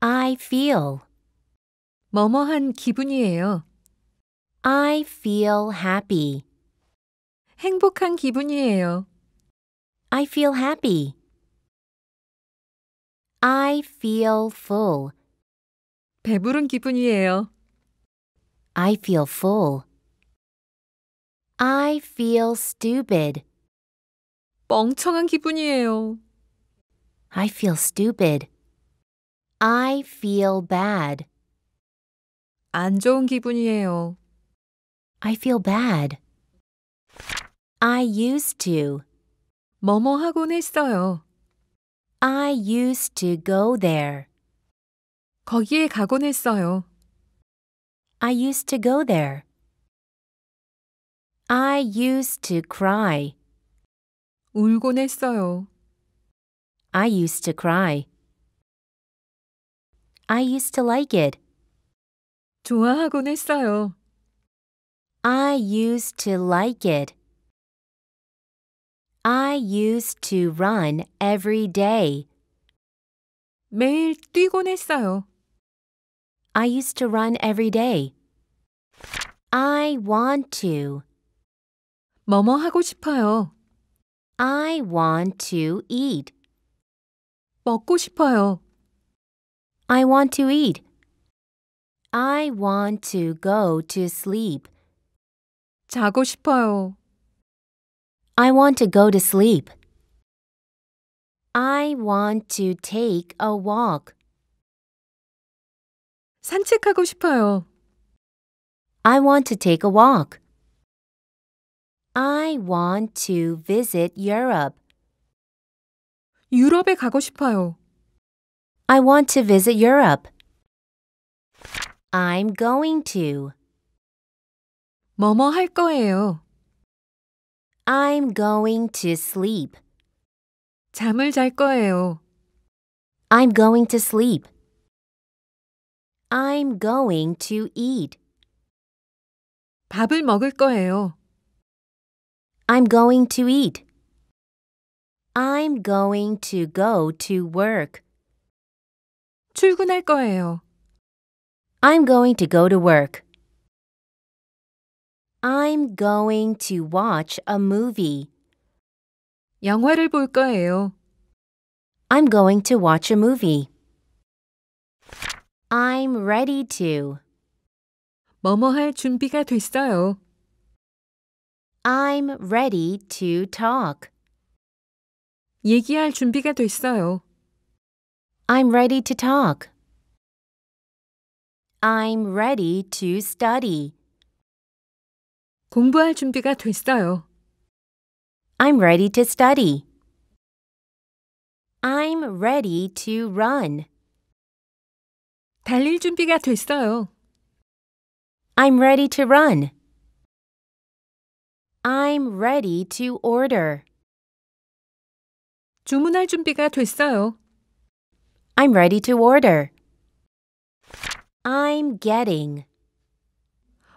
I feel. 뭐뭐한 기분이에요. I feel happy. 행복한 기분이에요. I feel happy. I feel full. 배부른 기분이에요. I feel full. I feel stupid. 멍청한 기분이에요. I feel stupid. I feel bad. 안 좋은 기분이에요. I feel bad. I used to. 뭐뭐 하곤 했어요. I used to go there. 거기에 가곤 했어요. I used to go there. I used to cry. 울곤 했어요. I used to cry. I used to like it. 좋아하곤 했어요. I used to like it. I used to run every day. 매일 뛰곤 했어요. I used to run every day. I want to. 뭐뭐 하고 싶어요. I want to eat. 먹고 싶어요. I want to eat. I want to go to sleep. 자고 싶어요. I want to go to sleep. I want to take a walk. 산책하고 싶어요. I want to take a walk. I want to visit Europe. 유럽에 가고 싶어요. I want to visit Europe. I'm going to. 뭐뭐 할 거예요. I'm going to sleep. 잠을 잘 거예요. I'm going to sleep. I'm going to eat. 밥을 먹을 거예요. I'm going to eat. I'm going to go to work. 출근할 거예요. I'm going to go to work. I'm going to watch a movie. 영화를 볼 거예요. I'm going to watch a movie. I'm ready to. 뭐뭐 할 준비가 됐어요. I'm ready to talk. 얘기할 준비가 됐어요. I'm ready to talk. I'm ready to study. 공부할 준비가 됐어요. I'm ready to study. I'm ready to run. 달릴 준비가 됐어요. I'm ready to run. I'm ready to order. 주문할 준비가 됐어요. I'm ready to order. I'm getting.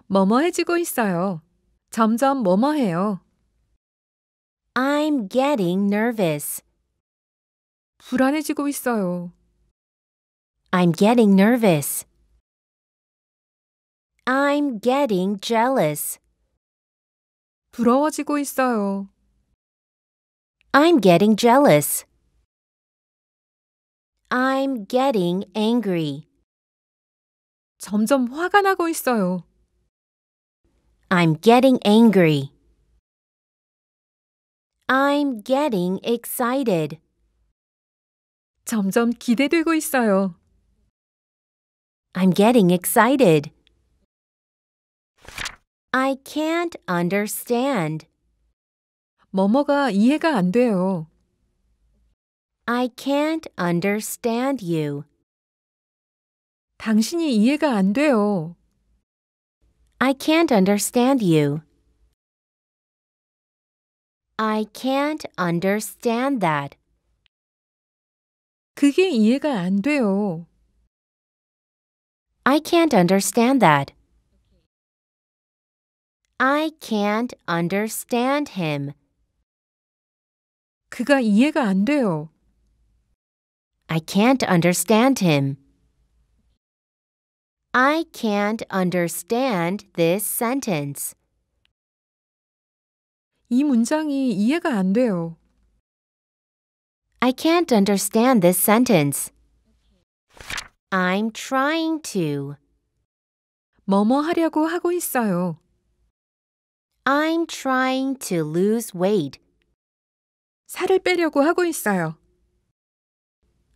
뭐뭐해지고 있어요. 점점 뭐뭐해요. I'm getting nervous. 불안해지고 있어요. I'm getting nervous. I'm getting jealous. 부러워지고 있어요. I'm getting jealous. I'm getting angry. 점점 화가 나고 있어요. I'm getting angry. I'm getting excited. 점점 기대되고 있어요. I'm getting excited. I can't understand. 뭐뭐가 이해가 안 돼요. I can't understand you. 당신이 이해가 안 돼요. I can't understand you. I can't understand that. 그게 이해가 안 돼요. I can't understand that. I can't understand him. 그가 이해가 안 돼요. I can't understand him. I can't understand this sentence. 이 문장이 이해가 안 돼요. I can't understand this sentence. I'm trying to. 뭐뭐 하려고 하고 있어요. I'm trying to lose weight. 살을 빼려고 하고 있어요.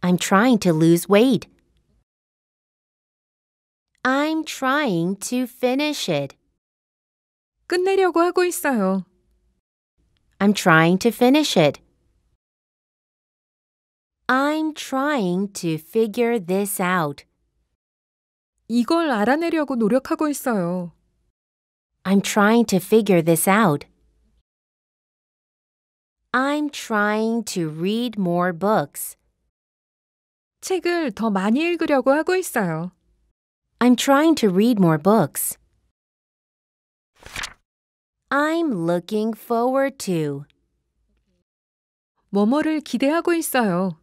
I'm trying to lose weight. I'm trying to finish it. 끝내려고 하고 있어요. I'm trying to finish it. I'm trying to figure this out. 이걸 알아내려고 노력하고 있어요. I'm trying to figure this out. I'm trying to read more books. 책을 더 많이 읽으려고 하고 있어요. I'm trying to read more books. I'm looking forward to. 뭐뭐를 기대하고 있어요.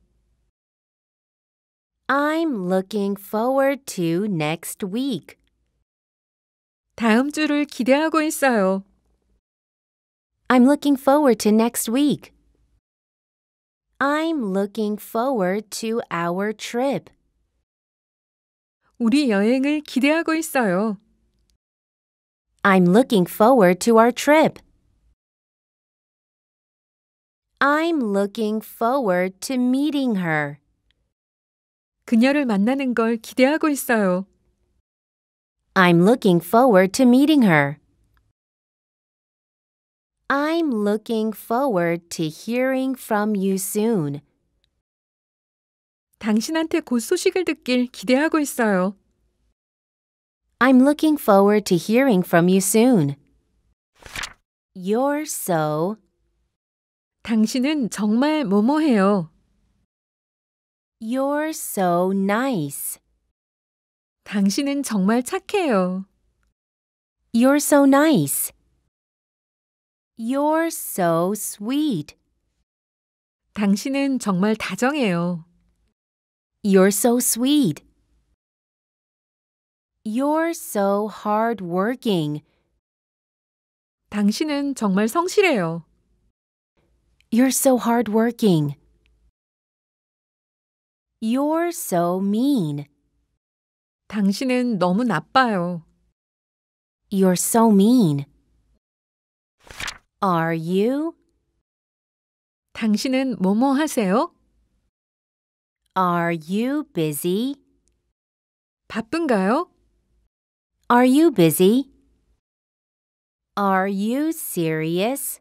I'm looking forward to next week. 다음 주를 기대하고 있어요. I'm looking forward to next week. I'm looking forward to our trip. 우리 여행을 기대하고 있어요. I'm looking forward to our trip. I'm looking forward to meeting her. 그녀를 만나는 걸 기대하고 있어요. I'm looking forward to meeting her. I'm looking forward to hearing from you soon. 당신한테 곧 소식을 듣길 기대하고 있어요. I'm looking forward to hearing from you soon. You're so. 당신은 정말 뭐뭐해요. You're so nice. 당신은 정말 착해요. You're so nice. You're so sweet. 당신은 정말 다정해요. You're so sweet. You're so hardworking. 당신은 정말 성실해요. You're so hardworking. You're so mean. 당신은 너무 나빠요. You're so mean. Are you? 당신은 뭐뭐 하세요? Are you busy? 바쁜가요? Are you busy? Are you serious?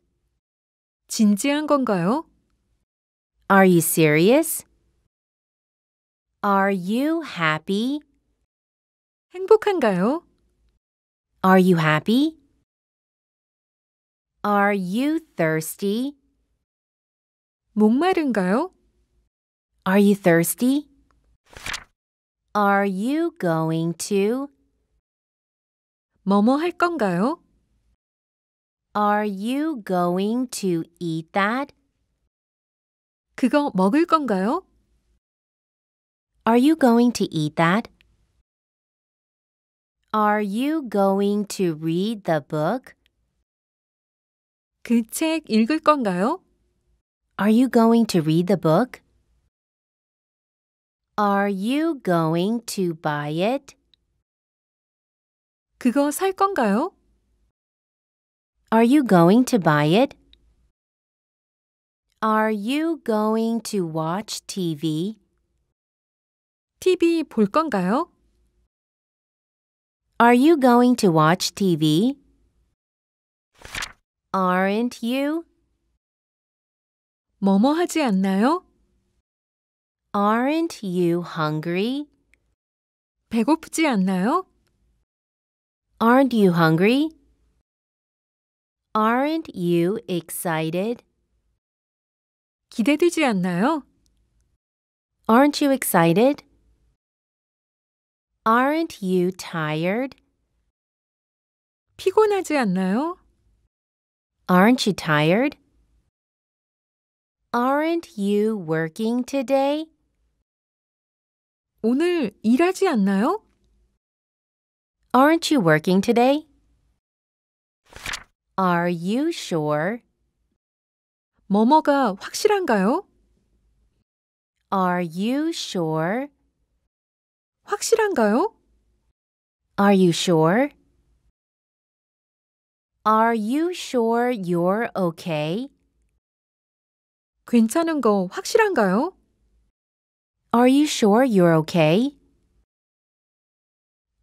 진지한 건가요? Are you serious? Are you happy? 행복한가요? Are you happy? Are you thirsty? 목마른가요? Are you thirsty? Are you going to? 뭐뭐 할 건가요? Are you going to eat that? 그거 먹을 건가요? Are you going to eat that? Are you going to read the book? 읽을 건가요? Are you going to read the book? Are you going to buy it? 그거 살 건가요? Are you going to buy it? Are you going to watch TV? TV 볼 건가요? Are you going to watch TV? aren't you? 뭐뭐 하지 않나요? Aren't you hungry? 배고프지 않나요? Aren't you hungry? Aren't you excited? 기대되지 않나요? Aren't you excited? Aren't you tired? 피곤하지 않나요? Aren't you tired? Aren't you working today? 오늘 일하지 않나요? Aren't you working today? Are you sure? 뭐뭐가 확실한가요? Are you sure? 확실한가요? Are you sure? Are you sure you're okay? 괜찮은 거 확실한가요? Are you sure you're okay?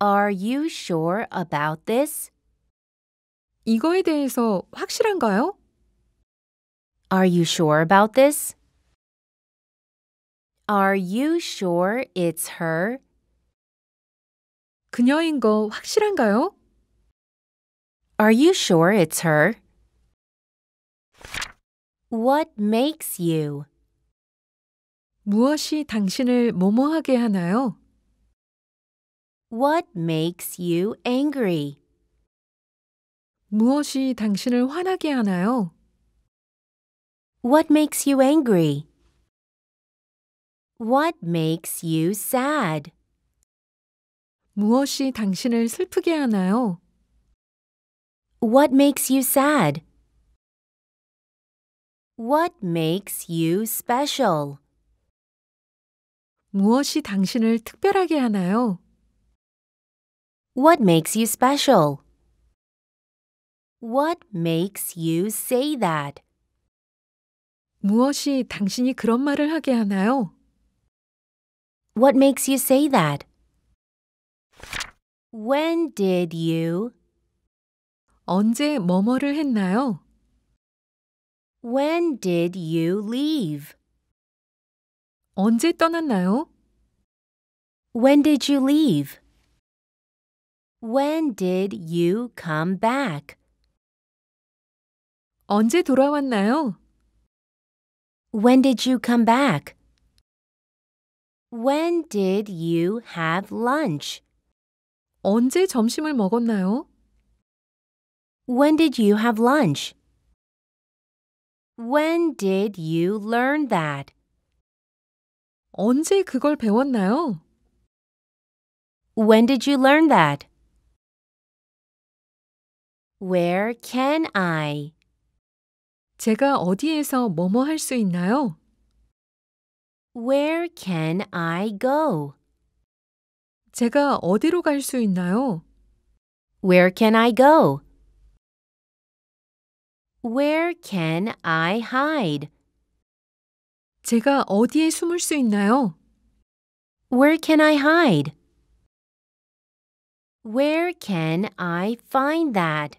Are you sure about this? 이거에 대해서 확실한가요? Are you sure about this? Are you sure it's her? 그녀인 거 확실한가요? Are you sure it's her? What makes you? 무엇이 당신을 모모하게 하나요? What makes you angry? 무엇이 당신을 화나게 하나요? What makes you angry? What makes you sad? 무엇이 당신을 슬프게 하나요? What makes you sad? What makes you special? 무엇이 당신을 특별하게 하나요? What makes you special? What makes you say that? 무엇이 당신이 그런 말을 하게 하나요? What makes you say that? When did you 언제 뭐뭐를 했나요? When did you leave? 언제 떠났나요? When did you leave? When did you come back? 언제 돌아왔나요? When did you come back? When did you have lunch? 언제 점심을 먹었나요? When did you have lunch? When did you learn that? 언제 그걸 배웠나요? When did you learn that? Where can I? 제가 어디에서 뭐뭐 할 수 있나요? Where can I go? 제가 어디로 갈 수 있나요? Where can I go? Where can I hide? 제가 어디에 숨을 수 있나요? Where can I hide? Where can I find that?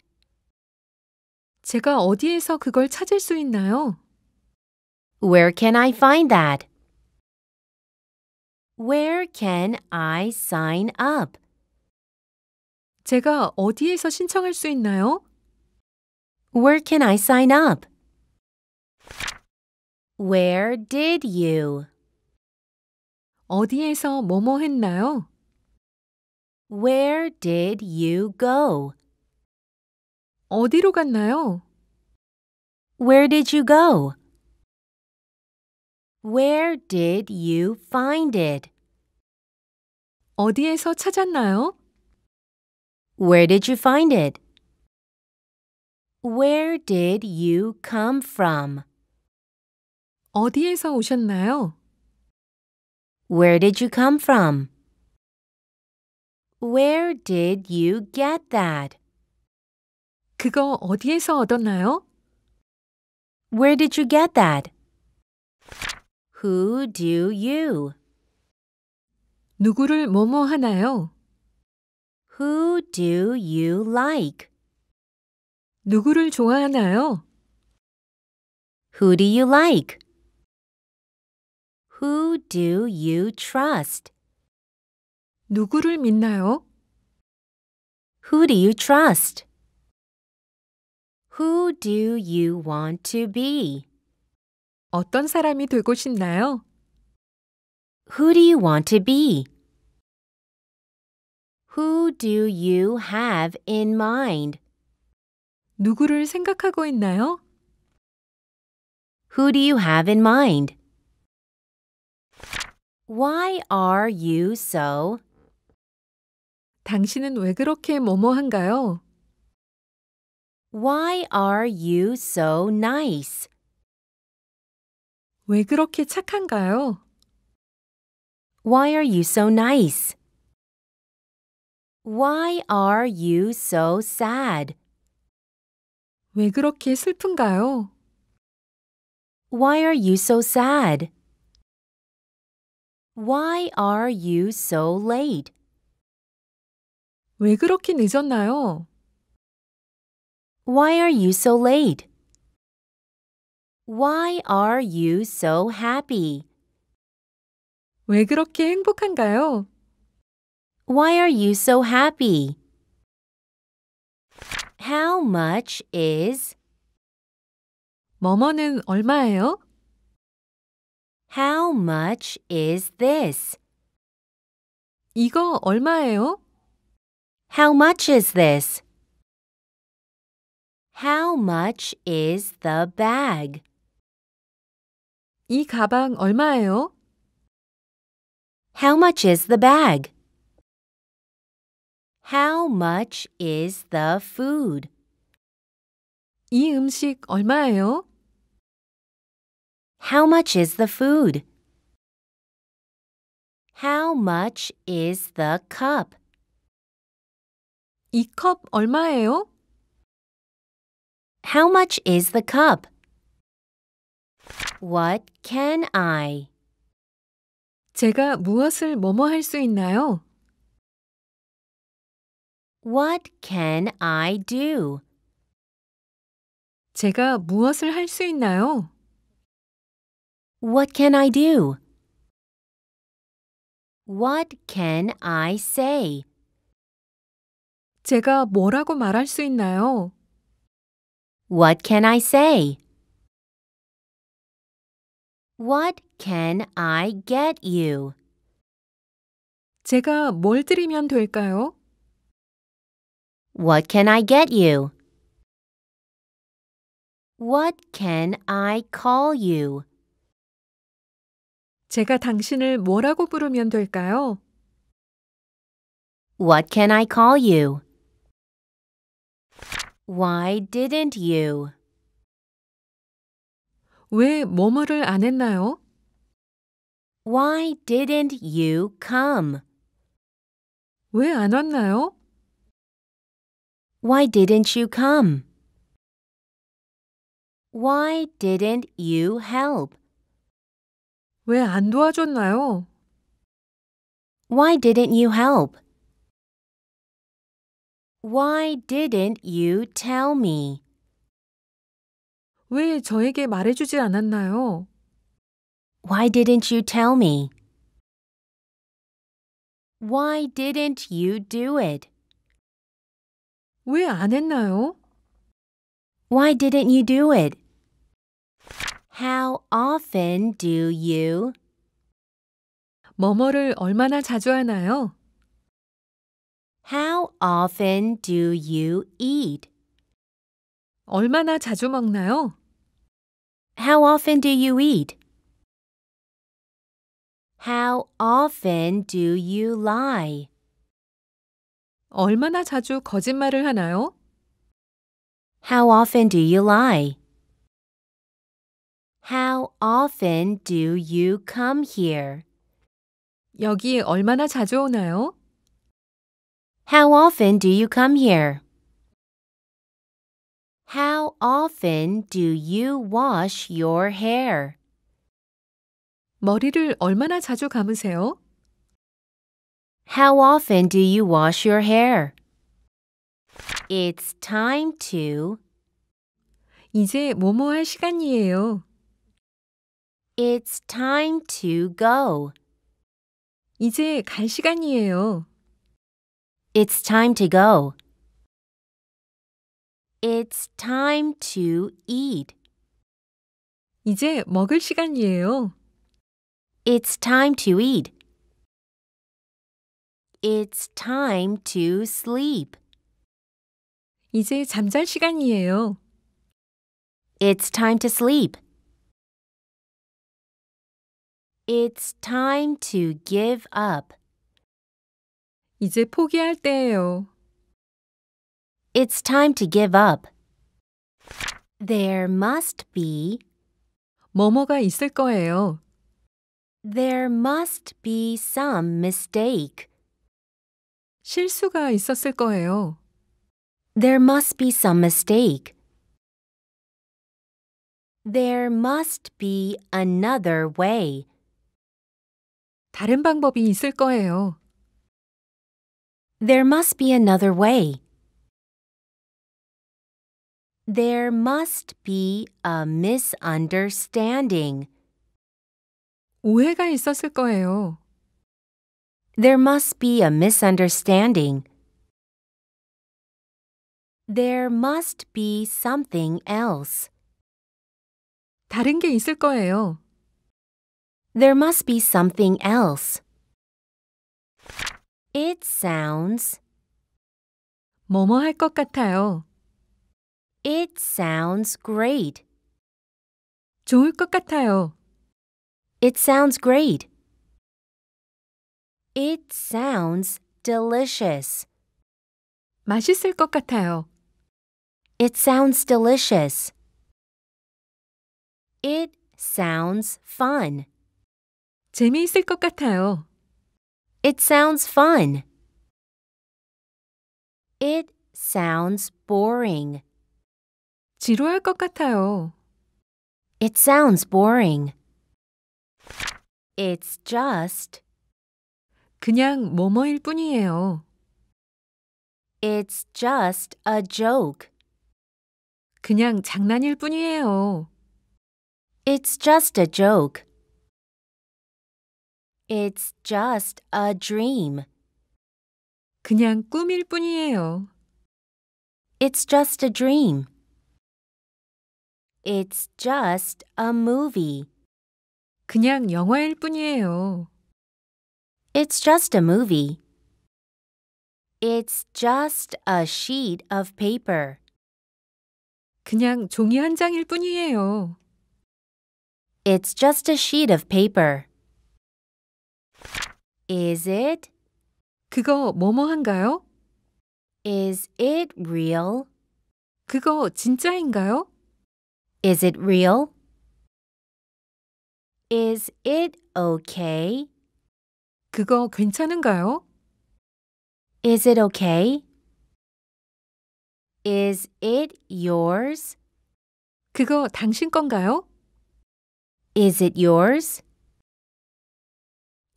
제가 어디에서 그걸 찾을 수 있나요? Where can I find that? Where can I sign up? 제가 어디에서 신청할 수 있나요? Where can I sign up? Where did you? 어디에서 뭐뭐 했나요? Where did you go? 어디로 갔나요? Where did you go? Where did you find it? 어디에서 찾았나요? Where did you find it? Where did you come from? 어디에서 오셨나요? Where did you come from? Where did you get that? 그거 어디에서 얻었나요? Where did you get that? Who do you? 누구를 뭐뭐 하나요? Who do you like? 누구를 좋아하나요? Who do you like? Who do you trust? 누구를 믿나요? Who do you trust? Who do you want to be? 어떤 사람이 되고 싶나요? Who do you want to be? Who do you have in mind? 누구를 생각하고 있나요? Who do you have in mind? Why are you so? 당신은 왜 그렇게 뭐뭐한가요? Why are you so nice? 왜 그렇게 착한가요? Why are you so nice? Why are you so sad? 왜 그렇게 슬픈가요? Why are you so sad? Why are you so late? 왜 그렇게 늦었나요? Why are you so late? Why are you so happy? 왜 그렇게 행복한가요? Why are you so happy? How much is 뭐뭐는 얼마예요? How much is this? 이거 얼마예요? How much is this? How much is the bag? 이 가방 얼마예요? How much is the bag? How much is the food? 이 음식 얼마예요? How much is the food? How much is the cup? 이 컵 얼마예요? How much is the cup? What can I? 제가 무엇을 뭐뭐 할 수 있나요? What can I do? 제가 무엇을 할 수 있나요? What can I do? What can I say? 제가 뭐라고 말할 수 있나요? What can I say? What can I get you? 제가 뭘 드리면 될까요? What can I get you? What can I call you? 제가 당신을 뭐라고 부르면 될까요? What can I call you? Why didn't you? 왜 뭐뭐를 안 했나요? Why didn't you come? 왜안 왔나요? Why didn't you come? Why didn't you help? 왜안 도와줬나요? Why didn't you help? Why didn't you tell me? 왜 저에게 말해주지 않았나요? Why didn't you tell me? Why didn't you do it? 왜 했나요? Why didn't you do it? How often do you? 뭐뭐를 얼마나 자주 하나요? How often do you eat? 얼마나 자주 먹나요? How often do you eat? How often do you lie? 얼마나 자주 거짓말을 하나요? How often do you lie? How often do you come here? 여기 얼마나 자주 오나요? How often do you come here? How often do you wash your hair? 머리를 얼마나 자주 감으세요? How often do you wash your hair? It's time to 이제 뭐뭐할 시간이에요. It's time to go. 이제 갈 시간이에요. It's time to go. It's time to eat. 이제 먹을 시간이에요. It's time to eat. It's time to sleep. 이제 잠잘 시간이에요. It's time to sleep. It's time to give up. 이제 포기할 때예요. It's time to give up. There must be 뭐뭐가 있을 거예요. There must be some mistake. 실수가 있었을 거예요. There must be some mistake. There must be another way. 다른 방법이 있을 거예요. There must be another way. There must be a misunderstanding. 오해가 있었을 거예요. There must be a misunderstanding. There must be something else. 다른 게 있을 거예요. There must be something else. It sounds 뭐뭐 할 것 같아요. It sounds great. 좋을 것 같아요. It sounds great. It sounds delicious. 맛있을 것 같아요. It sounds delicious. It sounds fun. 재미있을 것 같아요. It sounds fun. It sounds boring. 지루할 것 같아요. It sounds boring. It's just 그냥 뭐뭐일 뿐이에요. It's just a joke. 그냥 장난일 뿐이에요. It's just a joke. It's just a dream. 그냥 꿈일 뿐이에요. It's just a dream. It's just a movie. 그냥 영화일 뿐이에요. It's just a movie. It's just a sheet of paper. 그냥 종이 한 장일 뿐이에요. It's just a sheet of paper. Is it? 그거 뭐뭐한가요? Is it real? 그거 진짜인가요? Is it real? Is it okay? 그거 괜찮은가요? Is it okay? Is it yours? 그거 당신 건가요? Is it yours?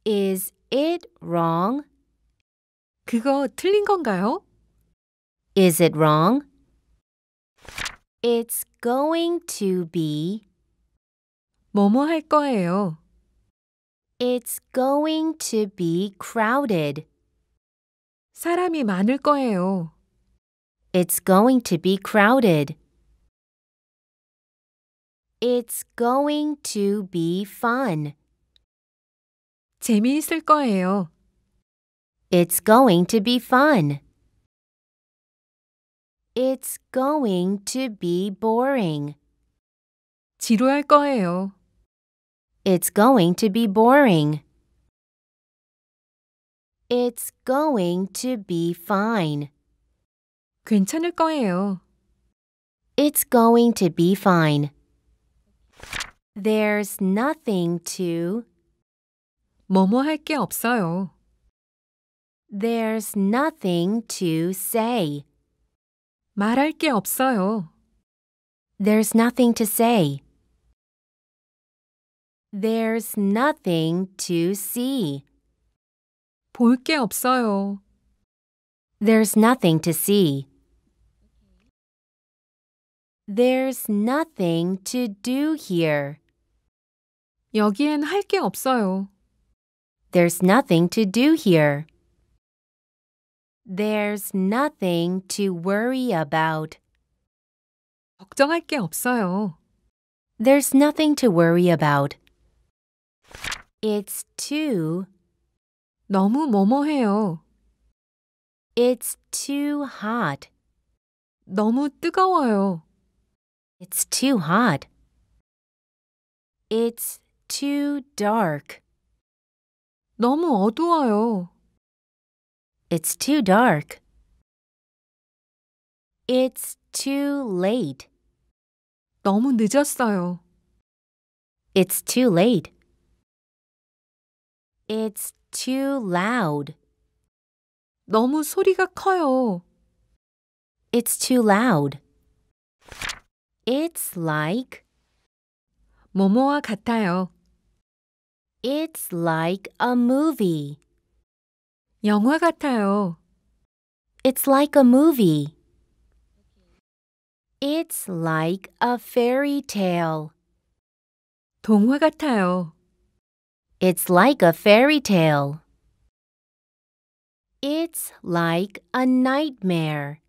Is it wrong? 그거 틀린 건가요? Is it wrong? It's going to be 뭐뭐 할 거예요. It's going to be crowded. 사람이 많을 거예요. It's going to be crowded. It's going to be fun. 재미있을 거예요. It's going to be fun. It's going to be boring. 지루할 거예요. It's going to be boring. It's going to be fine. 괜찮을 거예요. It's going to be fine. There's nothing to 뭐뭐 할 게 없어요. There's nothing to say. 말할 게 없어요. There's nothing to say. There's nothing to see. 없어요. There's nothing to see. There's nothing to do here. 여기엔 할 게 없어요. There's nothing to do here. There's nothing to worry about. 걱정할 게 없어요. There's nothing to worry about. It's too. 너무 뭐뭐해요. It's too hot. 너무 뜨거워요. It's too hot. It's too dark. 너무 어두워요. It's too dark. It's too late. 너무 늦었어요. It's too late. It's too loud. 너무 소리가 커요. It's too loud. It's like 뭐뭐와 같아요. It's like a movie. 영화 같아요. It's like a movie. It's like a fairy tale. 동화 같아요. It's like a fairy tale. It's like a nightmare.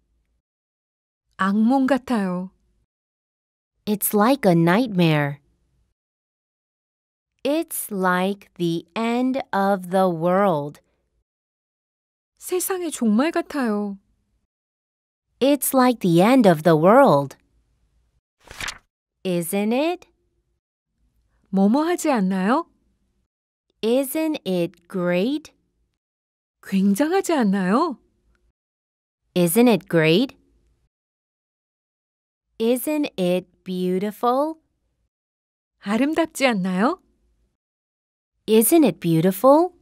악몽 같아요. It's like a nightmare. It's like the end of the world. 세상에 종말 같아요. It's like the end of the world. Isn't it? 뭐뭐 하지 않나요? Isn't it great? 굉장하지 않나요? Isn't it great? Isn't it beautiful? 아름답지 않나요? Isn't it beautiful?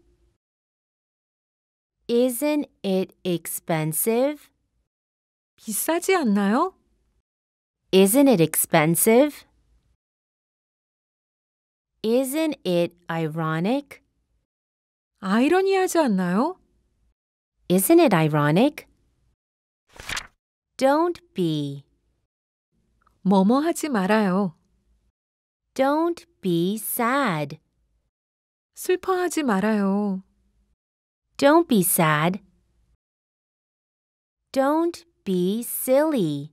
Isn't it expensive? 비싸지 않나요? Isn't it expensive? Isn't it ironic? 아이러니하지 않나요? Isn't it ironic? Don't be. 뭐뭐 하지 말아요. Don't be sad. 슬퍼하지 말아요. Don't be sad. Don't be silly.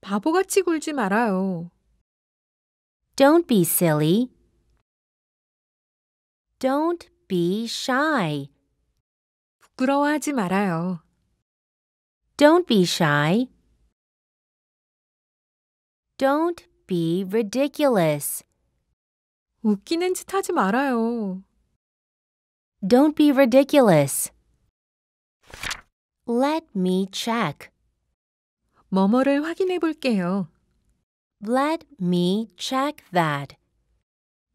바보같이 굴지 말아요. Don't be silly. Don't be shy. 부끄러워하지 말아요. Don't be shy. Don't be ridiculous. 웃기는 짓 하지 말아요. Don't be ridiculous. Let me check. 뭐뭐를 확인해 볼게요. Let me check that.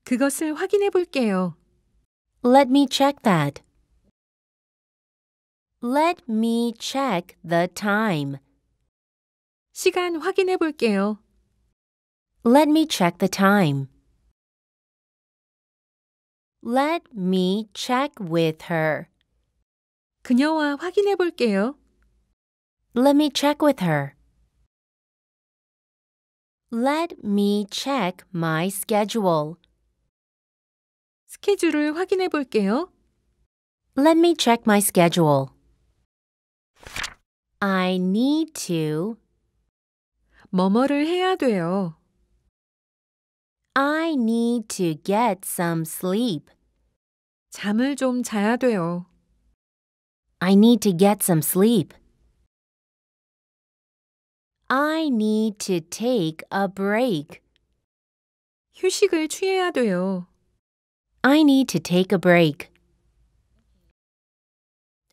그것을 확인해 볼게요. Let me check that. Let me check the time. 시간 확인해 볼게요. Let me check the time. Let me check with her. 그녀와 확인해 볼게요. Let me check with her. Let me check my schedule. 스케줄을 확인해 볼게요. Let me check my schedule. I need to 뭐뭐를 해야 돼요. I need to get some sleep. 잠을 좀 자야 돼요. I need to get some sleep. I need to take a break. 휴식을 취해야 돼요. I need to take a break.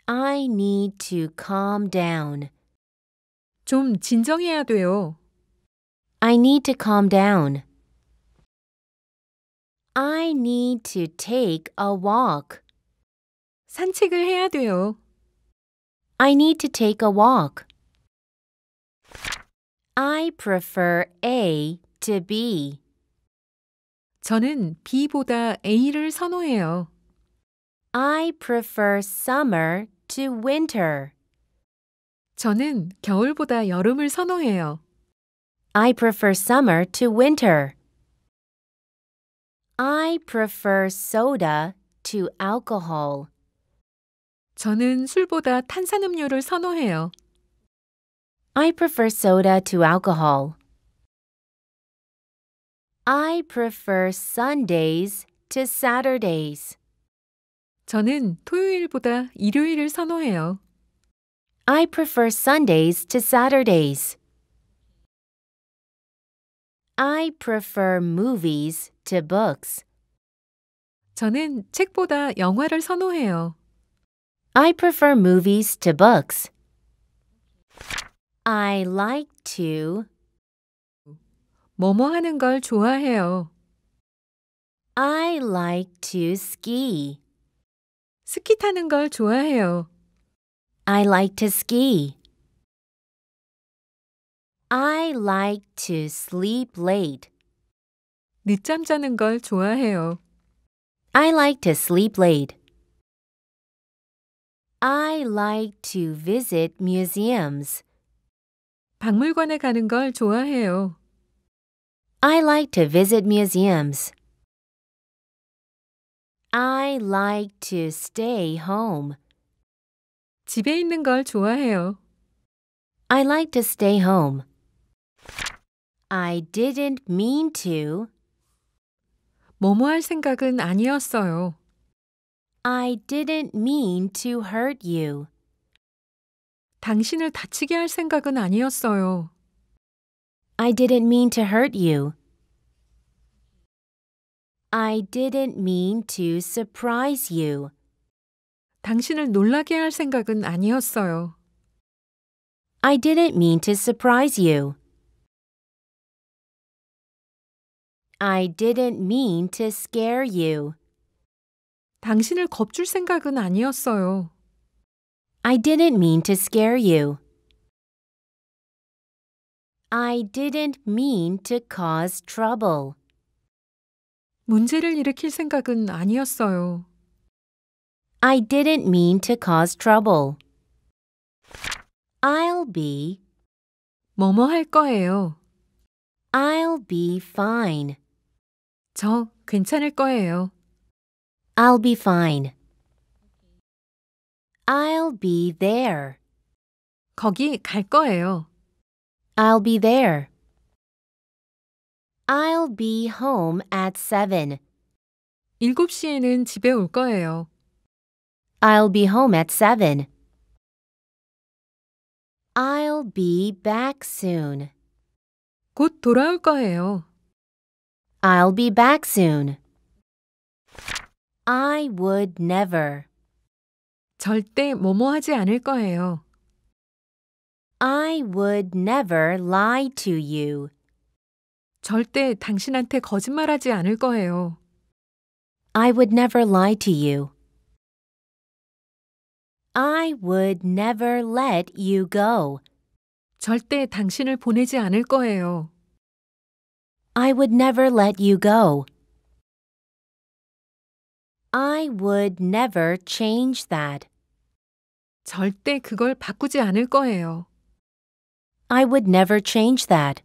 I need to calm down. 좀 진정해야 돼요. I need to calm down. I need to take a walk. 산책을 해야 돼요. I need to take a walk. I prefer A to B. 저는 B보다 A를 선호해요. I prefer summer to winter. 저는 겨울보다 여름을 선호해요. I prefer summer to winter. I prefer soda to alcohol. 저는 술보다 탄산음료를 선호해요. I prefer soda to alcohol. I prefer Sundays to Saturdays. 저는 토요일보다 일요일을 선호해요. I prefer Sundays to Saturdays. I prefer movies to books. 저는 책보다 영화를 선호해요. I prefer movies to books. I like to 뭐뭐 하는 걸 좋아해요. I like to ski. 스키 타는 걸 좋아해요. I like to ski. I like to sleep late. 늦잠 자는 걸 좋아해요. I like to sleep late. I like to visit museums. 박물관에 가는 걸 좋아해요. I like to visit museums. I like to stay home. 집에 있는 걸 좋아해요. I like to stay home. I didn't mean to. 뭐뭐할 생각은 아니었어요. I didn't mean to hurt you. 당신을 다치게 할 생각은 아니었어요. I didn't mean to hurt you. I didn't mean to surprise you. 당신을 놀라게 할 생각은 아니었어요. I didn't mean to surprise you. I didn't mean to scare you. 당신을 겁줄 생각은 아니었어요. I didn't mean to scare you. I didn't mean to cause trouble. 문제를 일으킬 생각은 아니었어요. I didn't mean to cause trouble. I'll be 뭐뭐 할 거예요. I'll be fine. 저 괜찮을 거예요. I'll be fine. I'll be there. 거기 갈 거예요. I'll be there. I'll be home at 7. 7시에는 집에 올 거예요. I'll be home at 7. I'll be back soon. 곧 돌아올 거예요. I'll be back soon. I would never. 절대 뭐뭐 하지 않을 거예요. I would never lie to you. 절대 당신한테 거짓말하지 않을 거예요. I would never lie to you. I would never let you go. 절대 당신을 보내지 않을 거예요. I would never let you go. I would never change that. 절대 그걸 바꾸지 않을 거예요. I would never change that.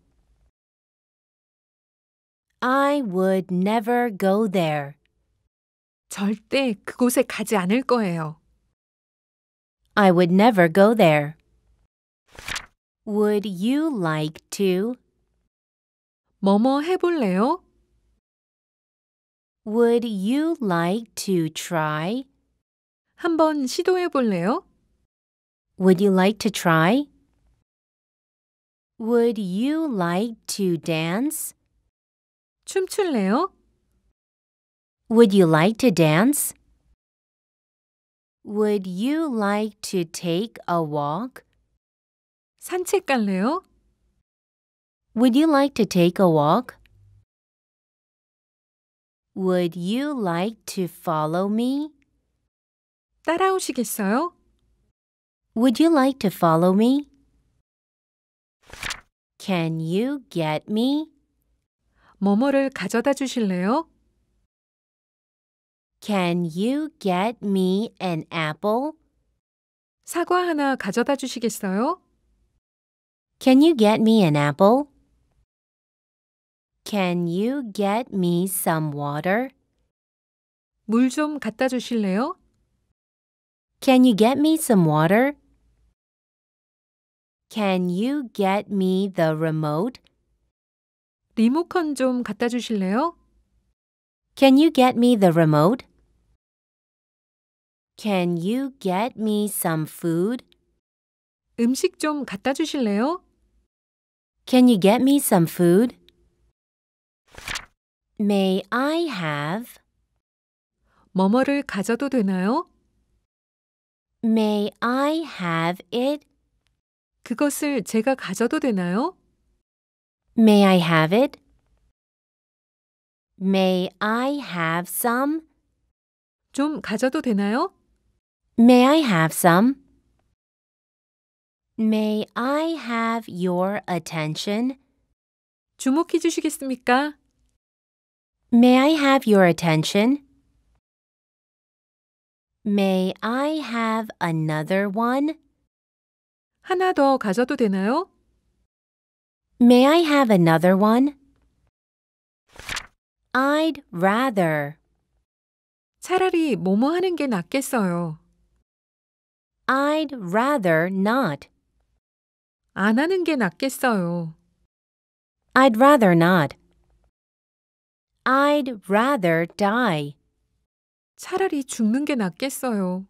I would never go there. 절대 그곳에 가지 않을 거예요. I would never go there. Would you like to? 뭐뭐 해볼래요? Would you like to try? 한번 시도해 볼래요? Would you like to try? Would you like to dance? 춤출래요? Would you like to dance? Would you like to take a walk? 산책 갈래요? Would you like to take a walk? Would you like to follow me? 따라오시겠어요? Would you like to follow me? Can you get me? 뭐뭐를 가져다 주실래요? Can you get me an apple? 사과 하나 가져다 주시겠어요? Can you get me an apple? Can you get me some water? 물 좀 갖다 주실래요? Can you get me some water? Can you get me the remote? 리모컨 좀 갖다 주실래요? Can you get me the remote? Can you get me some food? 음식 좀 갖다 주실래요? Can you get me some food? May I have? 뭐뭐를 가져도 되나요? May I have it? 그것을 제가 가져도 되나요? May I have it? May I have some? 좀 가져도 되나요? May I have some? May I have your attention? 주목해 주시겠습니까? May I have your attention? May I have another one? 하나 더 가져도 되나요? May I have another one? I'd rather. 차라리 뭐뭐 하는 게 낫겠어요. I'd rather not. 안 하는 게 낫겠어요. I'd rather not. I'd rather die. 차라리 죽는 게 낫겠어요.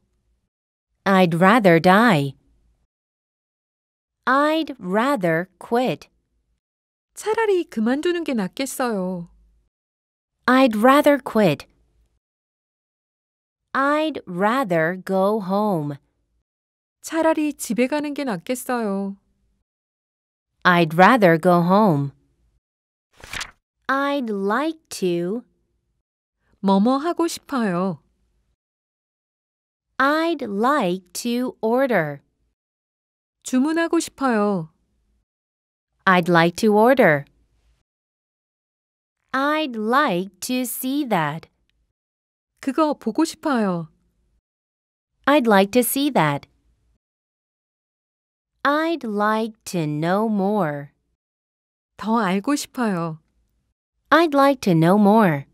I'd rather die. I'd rather quit. 차라리 그만두는 게 낫겠어요. I'd rather quit. I'd rather go home. 차라리 집에 가는 게 낫겠어요. I'd rather go home. I'd like to. 뭐뭐 하고 싶어요. I'd like to order. 주문하고 싶어요. I'd like to order. I'd like to see that. 그거 보고 싶어요. I'd like to see that. I'd like to know more. 더 알고 싶어요. I'd like to know more.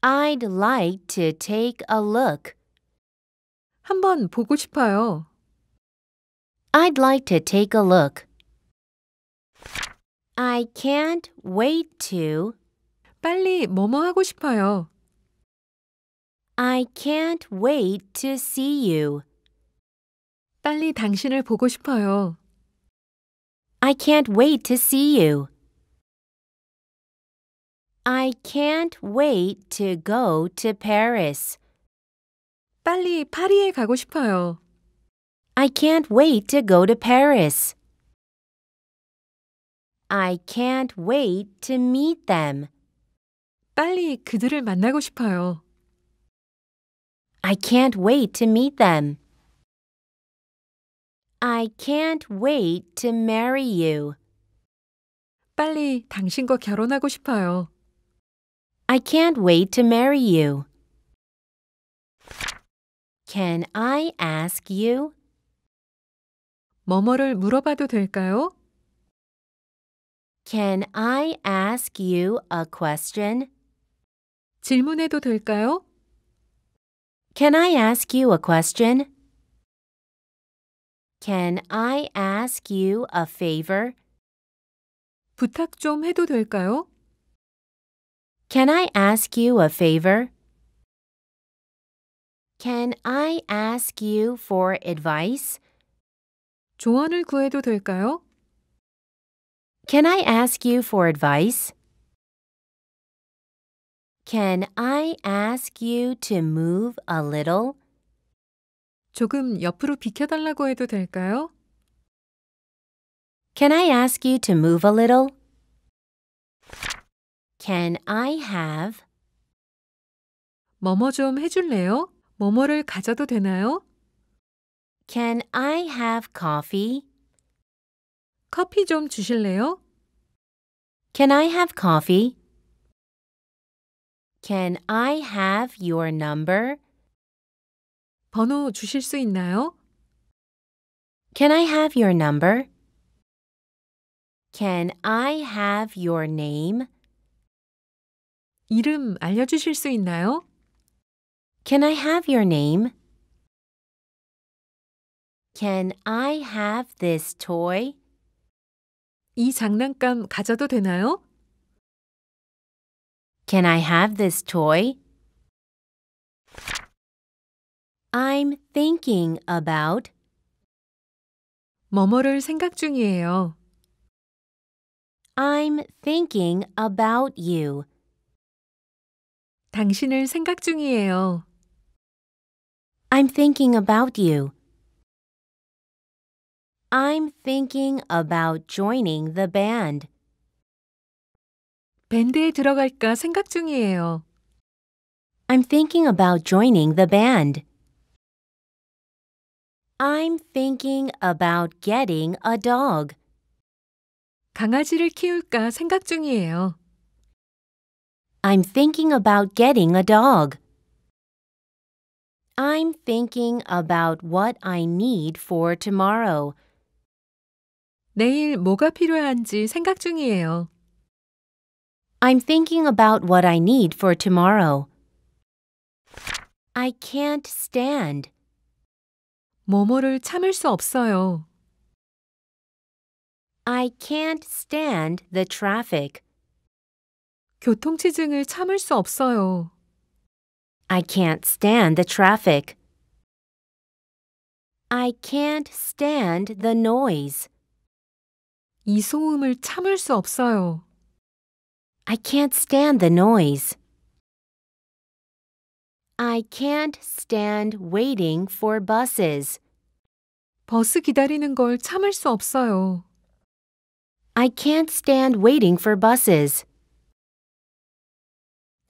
I'd like to take a look. 한 번 보고 싶어요. I'd like to take a look. I can't wait to 빨리 뭐뭐 하고 싶어요. I can't wait to see you. 빨리 당신을 보고 싶어요. I can't wait to see you. I can't wait to go to Paris. 빨리 파리에 가고 싶어요. I can't wait to go to Paris. I can't wait to meet them. 빨리 그들을 만나고 싶어요. I can't wait to meet them. I can't wait to marry you. 빨리 당신과 결혼하고 싶어요. I can't wait to marry you. Can I ask you? 뭐뭐를 물어봐도 될까요? Can I ask you a question? 질문해도 될까요? Can I ask you a question? Can I ask you a favor? 부탁 좀 해도 될까요? Can I ask you a favor? Can I ask you for advice? 조언을 구해도 될까요? Can I ask you for advice? Can I ask you to move a little? 조금 옆으로 비켜달라고 해도 될까요? Can I ask you to move a little? Can I have? 뭐뭐 좀 해줄래요? 뭐뭐를 가져도 되나요? Can I have coffee? 커피 좀 주실래요? Can I have coffee? Can I have your number? 번호 주실 수 있나요? Can I have your number? Can I have your name? 이름 알려주실 수 있나요? Can I have your name? Can I have this toy? 이 장난감 가져도 되나요? Can I have this toy? I'm thinking about 뭐뭐를 생각 중이에요. I'm thinking about you. 당신을 생각 중이에요. I'm thinking about you. I'm thinking about joining the band. 밴드에 들어갈까 생각 중이에요. I'm thinking about joining the band. I'm thinking about getting a dog. 강아지를 키울까 생각 중이에요. I'm thinking about getting a dog. I'm thinking about what I need for tomorrow. 내일 뭐가 필요한지 생각 중이에요. I'm thinking about what I need for tomorrow. I can't stand. 뭐뭐를 참을 수 없어요. I can't stand the traffic. 교통체증을 참을 수 없어요. I can't stand the traffic. I can't stand the noise. 이 소음을 참을 수 없어요. I can't stand the noise. I can't stand waiting for buses. 버스 기다리는 걸 참을 수 없어요. I can't stand waiting for buses.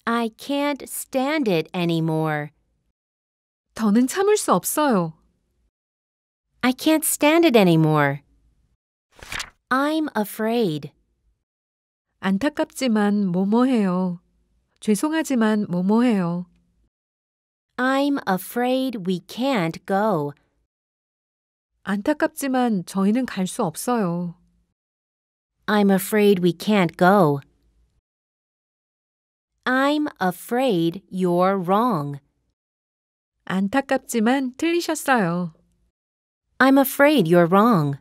I can't stand it anymore. 더는 참을 수 없어요. I can't stand it anymore. I'm afraid. 안타깝지만 뭐뭐해요. 죄송하지만 뭐뭐해요. I'm afraid we can't go. 안타깝지만 저희는 갈 수 없어요. I'm afraid we can't go. I'm afraid you're wrong. 안타깝지만 틀리셨어요. I'm afraid you're wrong.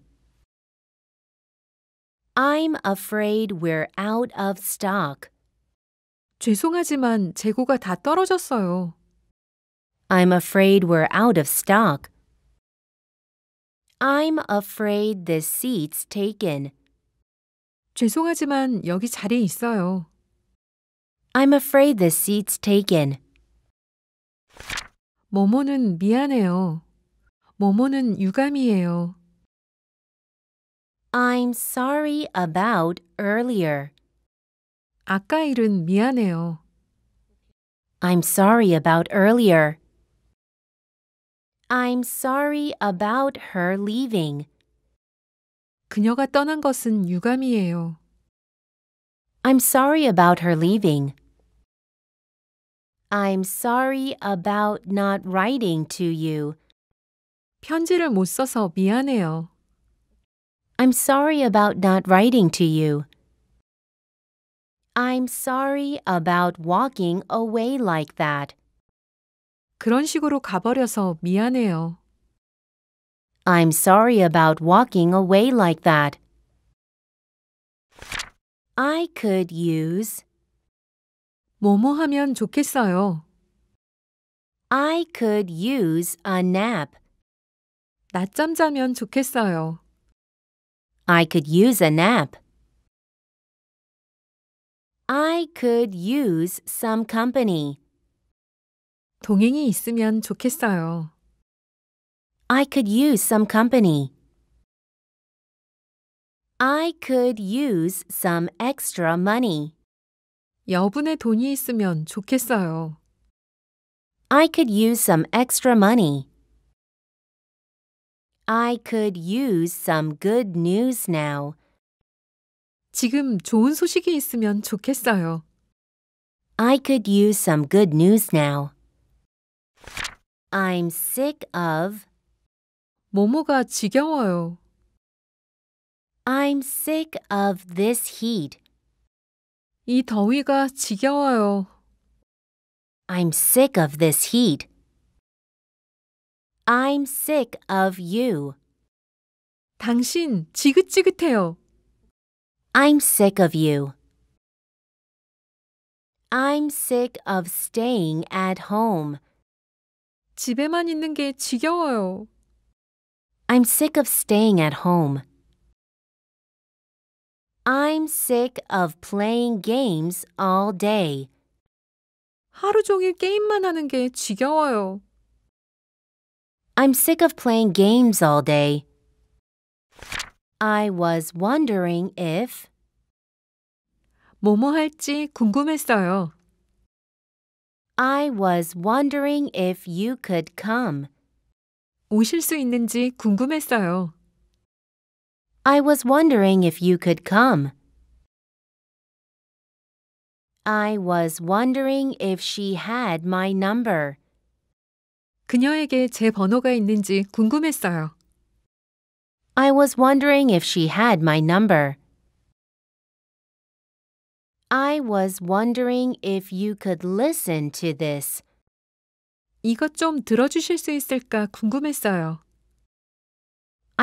I'm afraid we're out of stock. 죄송하지만 재고가 다 떨어졌어요. I'm afraid we're out of stock. I'm afraid the seat's taken. 죄송하지만 여기 자리 있어요. I'm afraid the seat's taken. 뭐뭐는 미안해요. 뭐뭐는 유감이에요. I'm sorry about earlier. 아까 일은 미안해요. I'm sorry about earlier. I'm sorry about her leaving. 그녀가 떠난 것은 유감이에요. I'm sorry about her leaving. I'm sorry about not writing to you. 편지를 못 써서 미안해요. I'm sorry about not writing to you. I'm sorry about walking away like that. 그런 식으로 가버려서 미안해요. I'm sorry about walking away like that. I could use 뭐뭐 하면 좋겠어요. I could use a nap. 낮잠 자면 좋겠어요. I could use a nap. I could use some company. 동행이 있으면 좋겠어요. I could use some company. I could use some extra money. 여분의 돈이 있으면 좋겠어요. I could use some extra money. I could use some good news now. 지금 좋은 소식이 있으면 좋겠어요. I could use some good news now. I'm sick of 뭐뭐가 지겨워요. I'm sick of this heat. 이 더위가 지겨워요. I'm sick of this heat. I'm sick of you. 당신 지긋지긋해요. I'm sick of you. I'm sick of staying at home. 집에만 있는 게 지겨워요. I'm sick of staying at home. I'm sick of playing games all day. 하루 종일 게임만 하는 게 지겨워요. I'm sick of playing games all day. I was wondering if 뭐뭐 할지 궁금했어요. I was wondering if you could come. 오실 수 있는지 궁금했어요. I was wondering if you could come. I was wondering if she had my number. 그녀에게 제 번호가 있는지 궁금했어요. I was wondering if she had my number. I was wondering if you could listen to this. 이것 좀 들어주실 수 있을까 궁금했어요.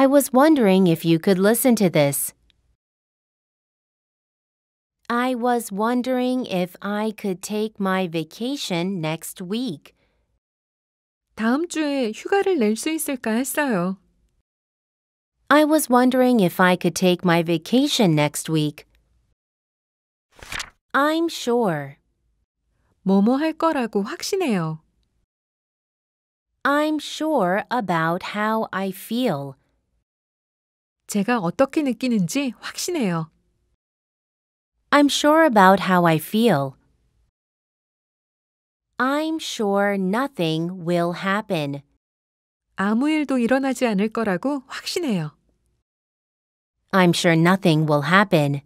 I was wondering if you could listen to this. I was wondering if I could take my vacation next week. 다음 주에 휴가를 낼 수 있을까 했어요. I was wondering if I could take my vacation next week. I'm sure. 뭐뭐 할 거라고 확신해요. I'm sure about how I feel. 제가 어떻게 느끼는지 확신해요. I'm sure about how I feel. I'm sure nothing will happen. 아무 일도 일어나지 않을 거라고 확신해요. I'm sure nothing will happen.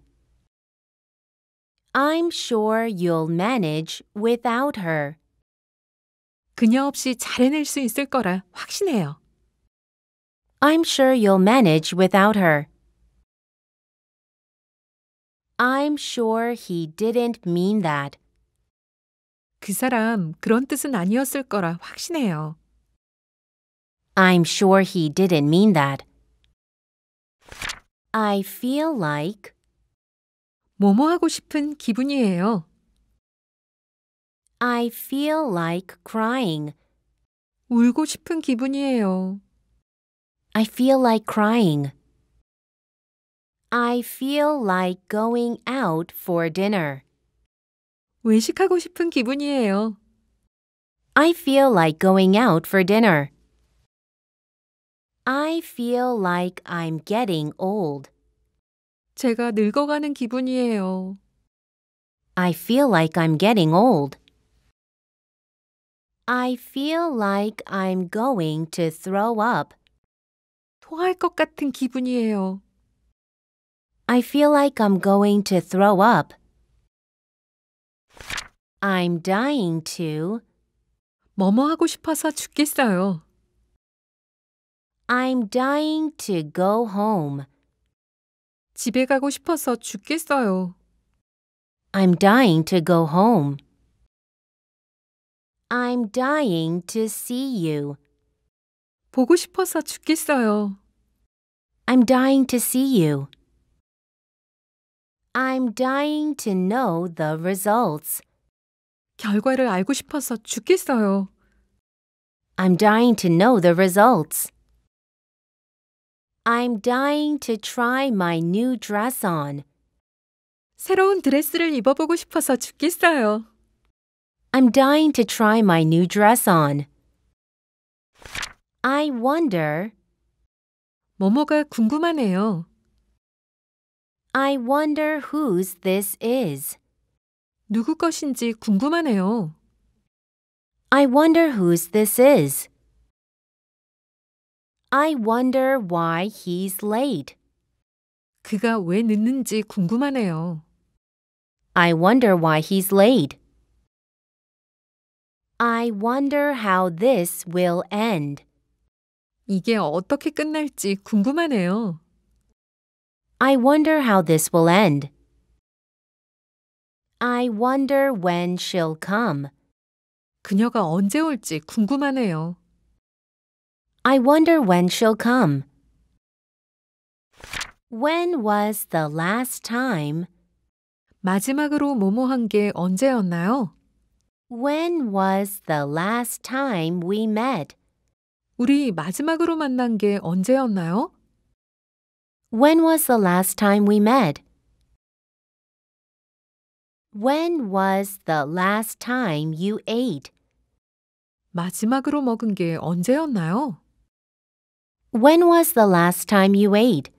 I'm sure you'll manage without her. 그녀 없이 잘 해낼 수 있을 거라 확신해요. I'm sure you'll manage without her. I'm sure he didn't mean that. 그 사람 그런 뜻은 아니었을 거라 확신해요. I'm sure he didn't mean that. I feel like 뭐뭐 하고 싶은 기분이에요. I feel like crying. 울고 싶은 기분이에요. I feel like crying. I feel like going out for dinner. 외식하고 싶은 기분이에요. I feel like going out for dinner. I feel like I'm getting old. 제가 늙어가는 기분이에요. I feel like I'm getting old. I feel like I'm going to throw up. 토할 것 같은 기분이에요. I feel like I'm going to throw up. I'm dying to. 뭐뭐 하고 싶어서 죽겠어요. I'm dying to go home. 집에 가고 싶어서 죽겠어요. I'm dying to go home. I'm dying to see you. 보고 싶어서 죽겠어요. I'm dying to see you. I'm dying to know the results. 결과를 알고 싶어서 죽겠어요. I'm dying to know the results. I'm dying to try my new dress on. 새로운 드레스를 입어보고 싶어서 죽겠어요. I'm dying to try my new dress on. I wonder 뭐뭐가 궁금하네요. I wonder whose this is. 누구 것인지 궁금하네요. I wonder whose this is. I wonder why he's late. 그가 왜 늦는지 궁금하네요. I wonder why he's late. I wonder how this will end. 이게 어떻게 끝날지 궁금하네요. I wonder how this will end. I wonder when she'll come. 그녀가 언제 올지 궁금하네요. I wonder when she'll come. When was the last time? 마지막으로 뭐뭐 한게 언제였나요? When was the last time we met? 우리 마지막으로 만난 게 언제였나요? When was the last time we met? When was the last time you ate? 마지막으로 먹은 게 언제였나요? When was the last time you ate?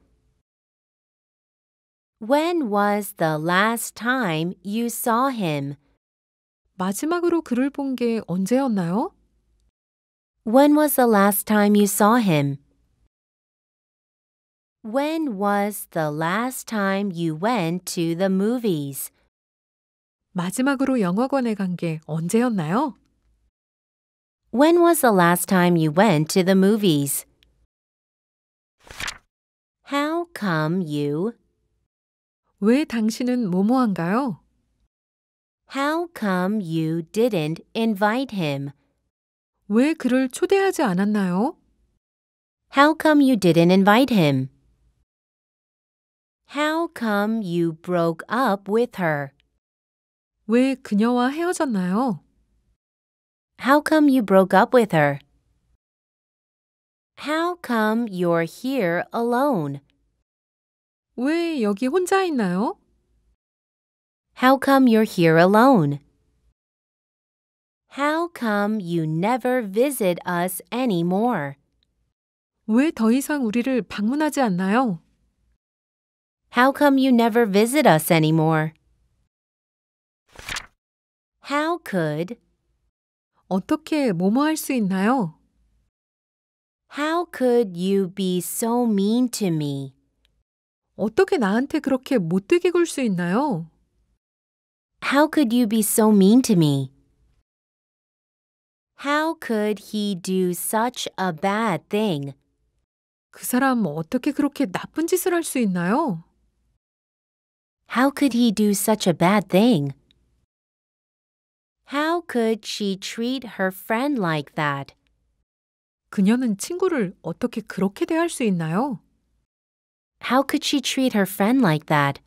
When was the last time you saw him? 마지막으로 그를 본 게 언제였나요? When was the last time you saw him? When was the last time you went to the movies? 마지막으로 영화관에 간 게 언제였나요? When was the last time you went to the movies? How come you? 왜 당신은 뭐뭐한가요? How come you didn't invite him? 왜 그를 초대하지 않았나요? How come you didn't invite him? How come you broke up with her? 왜 그녀와 헤어졌나요? How come you broke up with her? How come you're here alone? 왜 여기 혼자 있나요? How come you're here alone? How come you never visit us anymore? 왜더 이상 우리를 방문하지 않나요? How come you never visit us anymore? How could 어떻게 뭐뭐 할 수 있나요? How could you be so mean to me? 어떻게 나한테 그렇게 못되게 굴 수 있나요? How could you be so mean to me? How could he do such a bad thing? 그 사람 어떻게 그렇게 나쁜 짓을 있나요? How could he do such a bad thing? How could she treat her friend like that? 그녀는 친구를 어떻게 그렇게 대할 수 있나요? How could she treat her friend like that?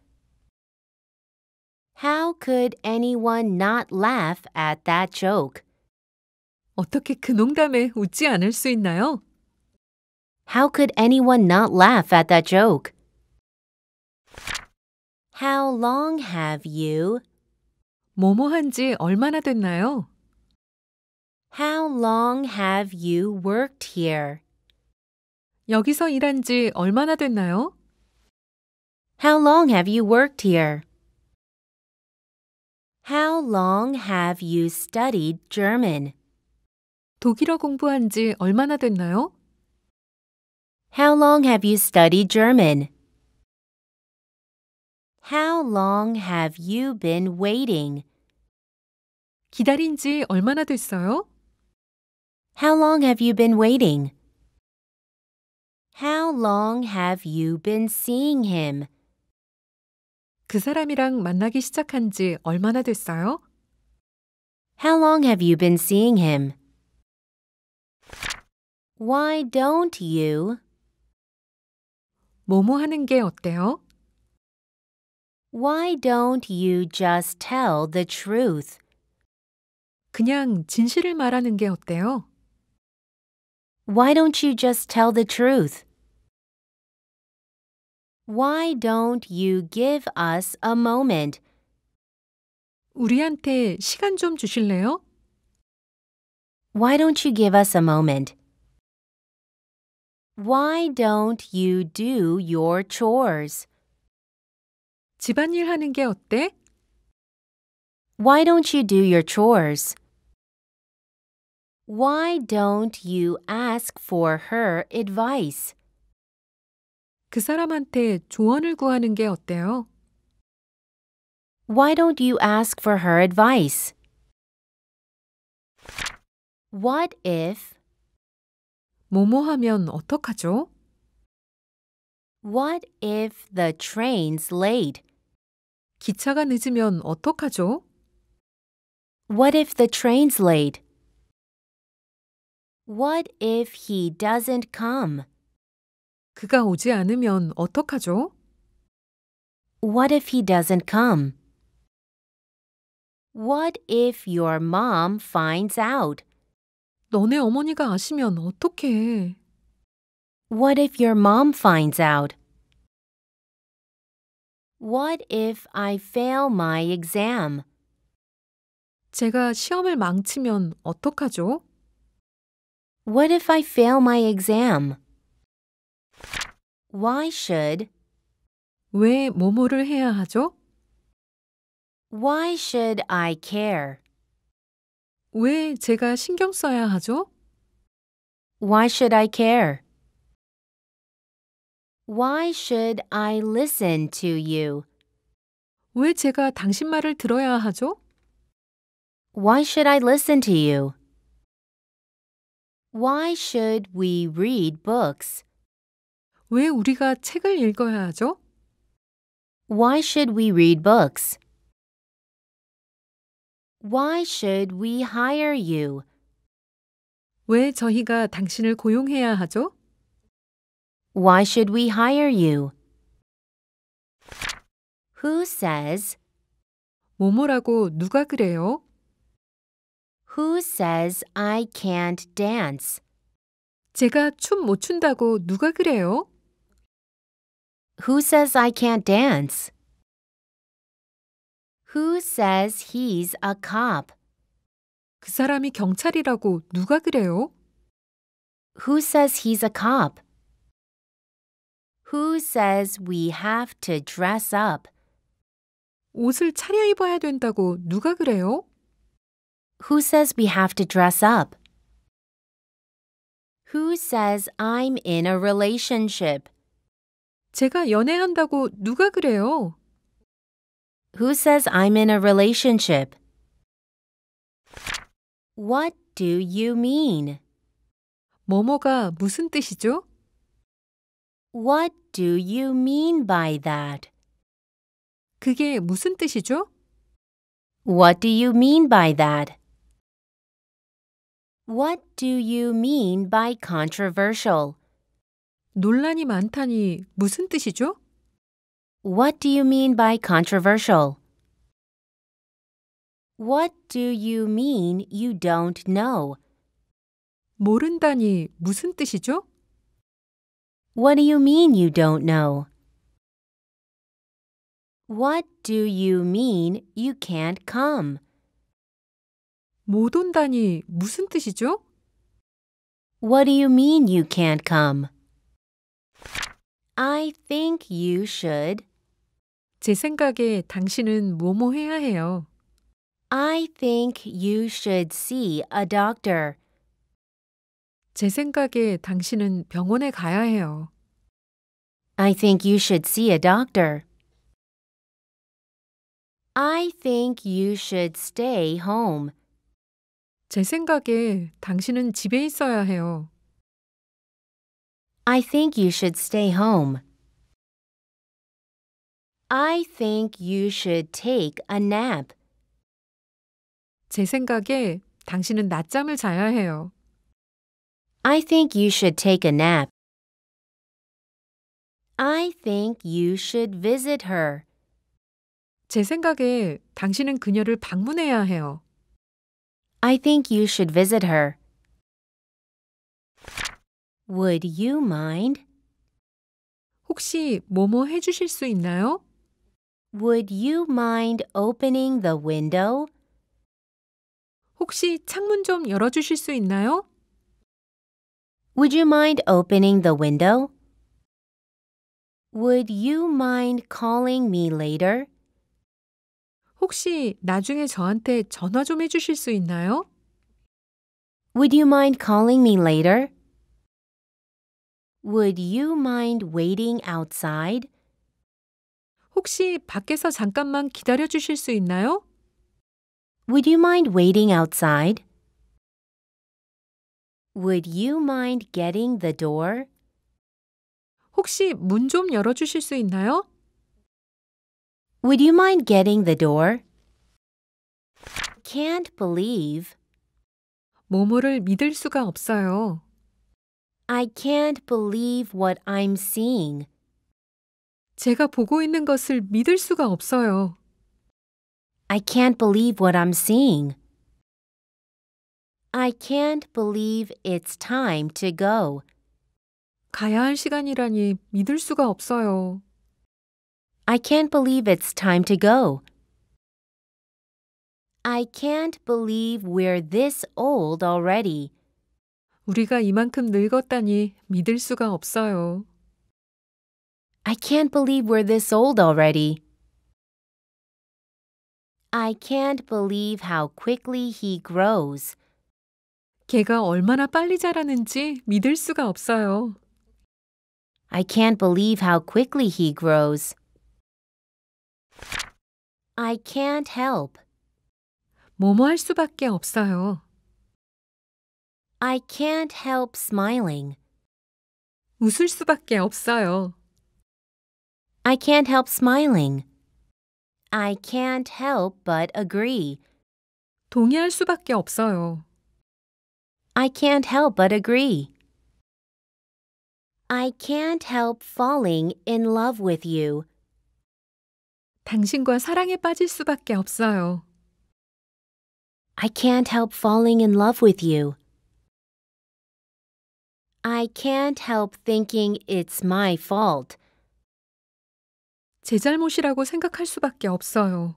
How could anyone not laugh at that joke? 어떻게 그 농담에 웃지 않을 수 있나요? How could anyone not laugh at that joke? How long have you? 뭐뭐 한지 얼마나 됐나요? How long have you worked here? 여기서 일한 지 얼마나 됐나요? How long have you worked here? How long have you studied German? 독일어 공부한 지 얼마나 됐나요? How long have you studied German? How long have you been waiting? 기다린 지 얼마나 됐어요? How long have you been waiting? How long have you been seeing him? 그 사람이랑 만나기 시작한 지 얼마나 됐어요? How long have you been seeing him? Why don't you? 뭐뭐 하는 게 어때요? Why don't you just tell the truth? 그냥 진실을 말하는 게 어때요? Why don't you just tell the truth? Why don't you give us a moment? 우리한테 시간 좀 주실래요? Why don't you give us a moment? Why don't you do your chores? 집안일 하는 게 어때? Why don't you do your chores? Why don't you ask for her advice? 그 사람한테 조언을 구하는 게 어때요? Why don't you ask for her advice? What if 뭐뭐 하면 어떡하죠? What if the train's late? 기차가 늦으면 어떡하죠? What if the train's late? What if he doesn't come? 그가 오지 않으면 어떡하죠? What if he doesn't come? What if your mom finds out? 너네 어머니가 아시면 어떡해. What if your mom finds out? What if I fail my exam? 제가 시험을 망치면 어떡하죠? What if I fail my exam? Why should 왜 뭐뭐를 해야 하죠? Why should I care? 왜 제가 신경 써야 하죠? Why should I care? Why should I listen to you? 왜 제가 당신 말을 들어야 하죠? Why should I listen to you? Why should we read books? 왜 우리가 책을 읽어야 하죠? Why should we read books? Why should we hire you? 왜 저희가 당신을 고용해야 하죠? Why should we hire you? Who says? 뭐뭐라고 누가 그래요? Who says I can't dance? 제가 춘다고 누가 그래요? Who says I can't dance? Who says he's a cop? 그 사람이 경찰이라고 누가 그래요? Who says he's a cop? Who says we have to dress up? 옷을 차려입어야 된다고 누가 그래요? Who says we have to dress up? Who says I'm in a relationship? 제가 연애한다고 누가 그래요? Who says I'm in a relationship? What do you mean? 뭐뭐가 무슨 뜻이죠? What do you mean by that? 그게 무슨 뜻이죠? What do you mean by that? What do you mean by controversial? 논란이 많다니 무슨 뜻이죠? What do you mean by controversial? What do you mean you don't know? 모른다니 무슨 뜻이죠? What do you mean you don't know? What do you mean you can't come? 못 온다니 무슨 뜻이죠? What do you mean you can't come? I think you should. 제 생각에 당신은 뭐뭐 해야 해요. I think you should see a doctor. 제 생각에 당신은 병원에 가야 해요. I think you should see a doctor. I think you should stay home. 제 생각에 당신은 집에 있어야 해요. I think you should stay home. I think you should take a nap. 제 생각에 당신은 낮잠을 자야 해요. I think you should take a nap. I think you should visit her. 제 생각에 당신은 그녀를 방문해야 해요. I think you should visit her. Would you mind? 혹시 뭐뭐 해주실 수 있나요? Would you mind opening the window? 혹시 창문 좀 열어 주실 수 있나요? Would you mind opening the window? Would you mind calling me later? 혹시 나중에 저한테 전화 좀 주실 수 있나요? Would you mind calling me later? Would you mind waiting outside? 혹시 밖에서 잠깐만 기다려 주실 수 있나요? Would you mind waiting outside? Would you mind getting the door? 혹시 문 좀 열어 주실 수 있나요? Would you mind getting the door? Can't believe. 뭐뭐를 믿을 수가 없어요. I can't believe what I'm seeing. 제가 보고 있는 것을 믿을 수가 없어요. I can't believe what I'm seeing. I can't believe it's time to go. 가야 할 시간이라니 믿을 수가 없어요. I can't believe it's time to go. I can't believe we're this old already. 우리가 이만큼 늙었다니 믿을 수가 없어요. I can't believe we're this old already. I can't believe how quickly he grows. 걔가 얼마나 빨리 자라는지 믿을 수가 없어요. I can't believe how quickly he grows. I can't help. 뭐뭐 수밖에 없어요. I can't help smiling. 웃을 수밖에 없어요. I can't help smiling. I can't help but agree. 동의할 수밖에 없어요. I can't help but agree. I can't help falling in love with you. 당신과 사랑에 빠질 수밖에 없어요. I can't help falling in love with you. I can't help thinking it's my fault. 제 잘못이라고 생각할 수밖에 없어요.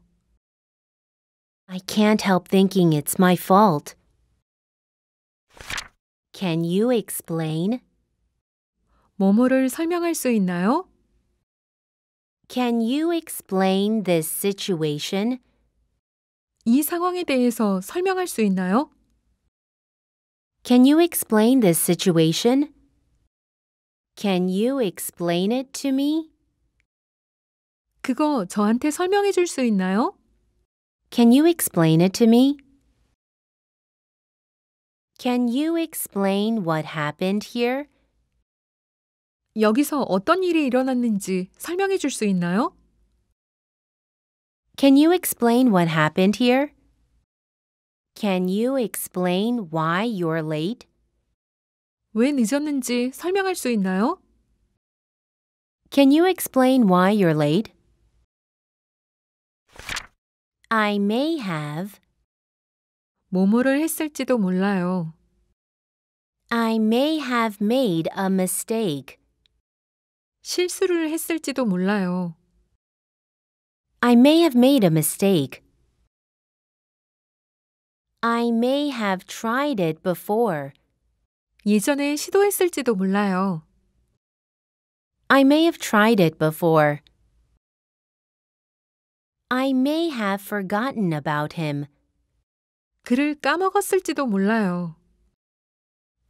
I can't help thinking it's my fault. Can you explain? 뭐뭐를 설명할 수 있나요? Can you explain this situation? 이 상황에 대해서 설명할 수 있나요? Can you explain this situation? Can you explain it to me? 그거 저한테 설명해 줄 수 있나요? Can you explain it to me? Can you explain what happened here? 여기서 어떤 일이 일어났는지 설명해 줄 수 있나요? Can you explain what happened here? Can you explain why you're late? 왜 늦었는지 설명할 수 있나요? Can you explain why you're late? I may have. 뭐뭐를 했을지도 몰라요. I may have made a mistake. 실수를 했을지도 몰라요. I may have made a mistake. I may have tried it before. 예전에 시도했을지도 몰라요. I may have tried it before. I may have forgotten about him. 그를 까먹었을지도 몰라요.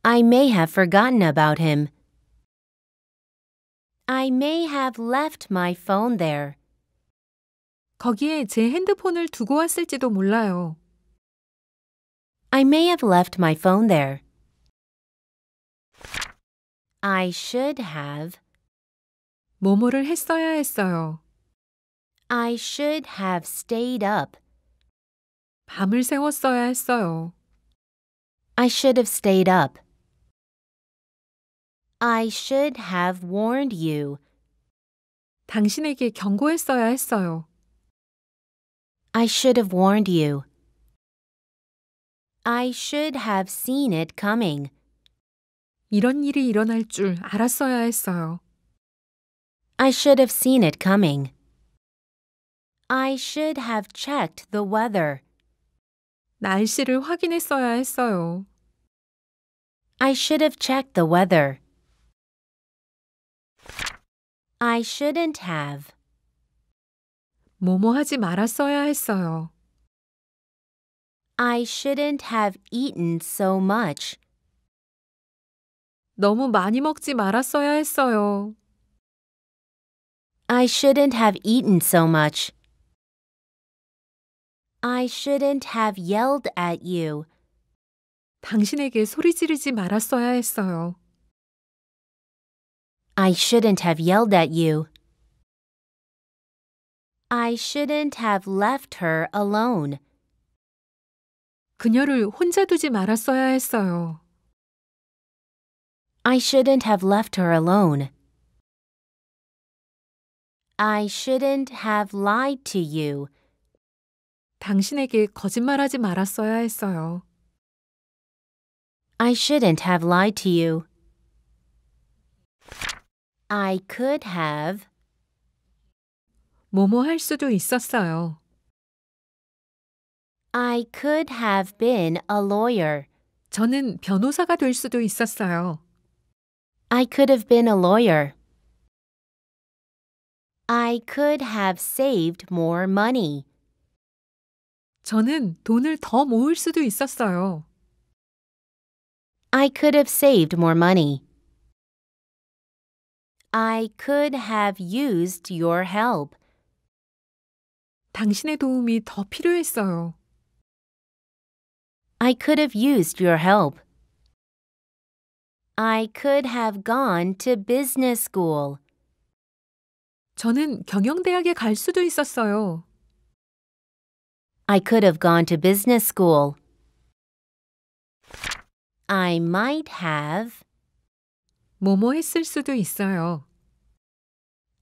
I may have forgotten about him. I may have left my phone there. 거기에 제 핸드폰을 두고 왔을지도 몰라요. I may have left my phone there. I should have. 뭐뭐를 했어야 했어요. I should have stayed up. 밤을 했어요. I should have stayed up. I should have warned you. 당신에게 경고했어야 했어요. I should have warned you. I should have seen it coming. 이런 일이 일어날 줄 알았어야 했어요. I should have seen it coming. I should have checked the weather. 날씨를 확인했어야 했어요. I should have checked the weather. I shouldn't have. 뭐뭐 하지 말았어야 했어요. I shouldn't have eaten so much. 너무 많이 먹지 말았어야 했어요. I shouldn't have eaten so much. I shouldn't have yelled at you. 당신에게 소리 지르지 말았어야 했어요. I shouldn't have yelled at you. I shouldn't have left her alone. 그녀를 혼자 두지 말았어야 했어요. I shouldn't have left her alone. I shouldn't have lied to you. 당신에게 거짓말하지 말았어야 했어요. I shouldn't have lied to you. I could have. 뭐뭐 할 수도 있었어요. I could have been a lawyer. 저는 변호사가 될 수도 있었어요. I could have been a lawyer. I could have saved more money. 저는 돈을 더 모을 수도 있었어요. I could have saved more money. I could have used your help. 당신의 도움이 더 필요했어요. I could have used your help. I could have gone to business school. 저는 경영대학에 갈 수도 있었어요. I could have gone to business school. I might have. 뭐뭐 했을 수도 있어요.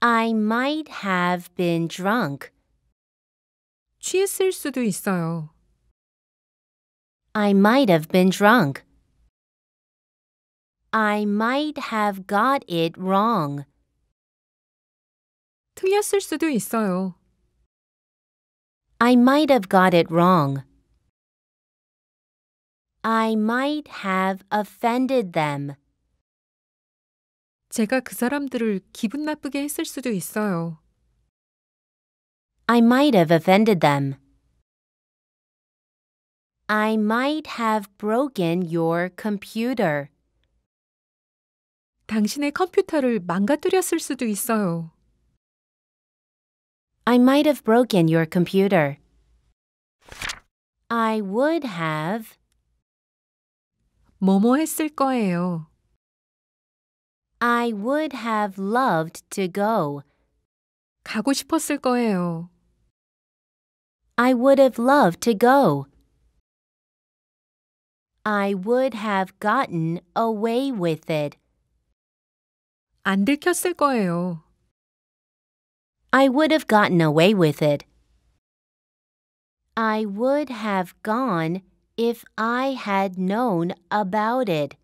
I might have been drunk. 취했을 수도 있어요. I might have been drunk. I might have got it wrong. 틀렸을 수도 있어요. I might have got it wrong. I might have offended them. 제가 그 사람들을 기분 나쁘게 했을 수도 있어요. I might have offended them. I might have broken your computer. 당신의 컴퓨터를 망가뜨렸을 수도 있어요. I might have broken your computer. I would have 뭐뭐 했을 거예요. I would have loved to go. 가고 싶었을 거예요. I would have loved to go. I would have gotten away with it. 안 들켰을 거예요. I would have gotten away with it. I would have gone if I had known about it.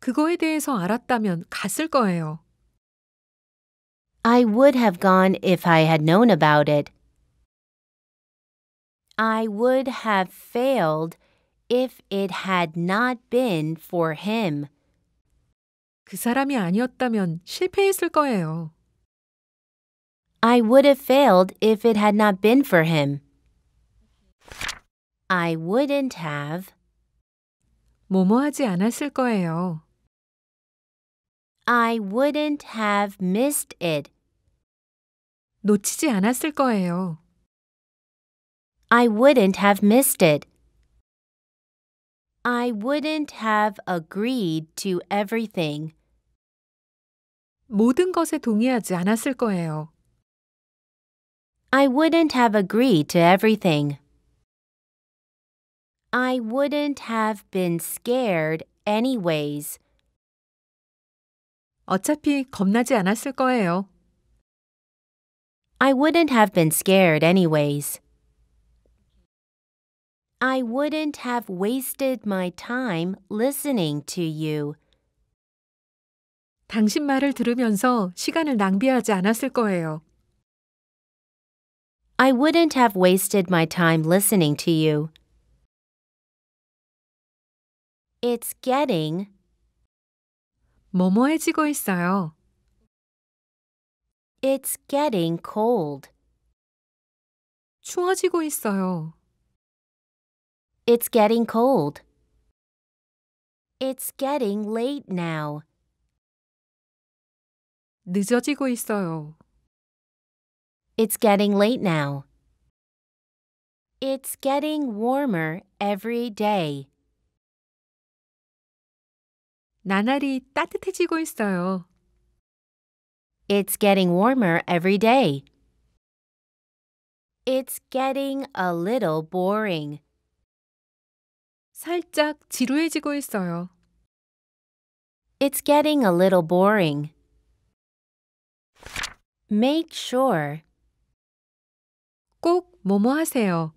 그거에 대해서 알았다면 갔을 거예요. I would have gone if I had known about it. I would have failed if it had not been for him. 그 사람이 아니었다면 실패했을 거예요. I would have failed if it had not been for him. I wouldn't have. 뭐뭐 않았을 거예요. I wouldn't have missed it. 놓치지 않았을 거예요. I wouldn't have missed it. I wouldn't have agreed to everything. 모든 것에 동의하지 않았을 거예요. I wouldn't have agreed to everything. I wouldn't have been scared anyways. 어차피 겁나지 않았을 거예요. I wouldn't have been scared anyways. I wouldn't have wasted my time listening to you. 당신 말을 들으면서 시간을 낭비하지 않았을 거예요. I wouldn't have wasted my time listening to you. It's getting 뭐뭐해지고 있어요. It's getting cold. 추워지고 있어요. It's getting cold. It's getting late now. 늦어지고 있어요. It's getting late now. It's getting warmer every day. 나날이 따뜻해지고 있어요. It's getting warmer every day. It's getting a little boring. 살짝 지루해지고 있어요. It's getting a little boring. Make sure 꼭 뭐뭐 하세요.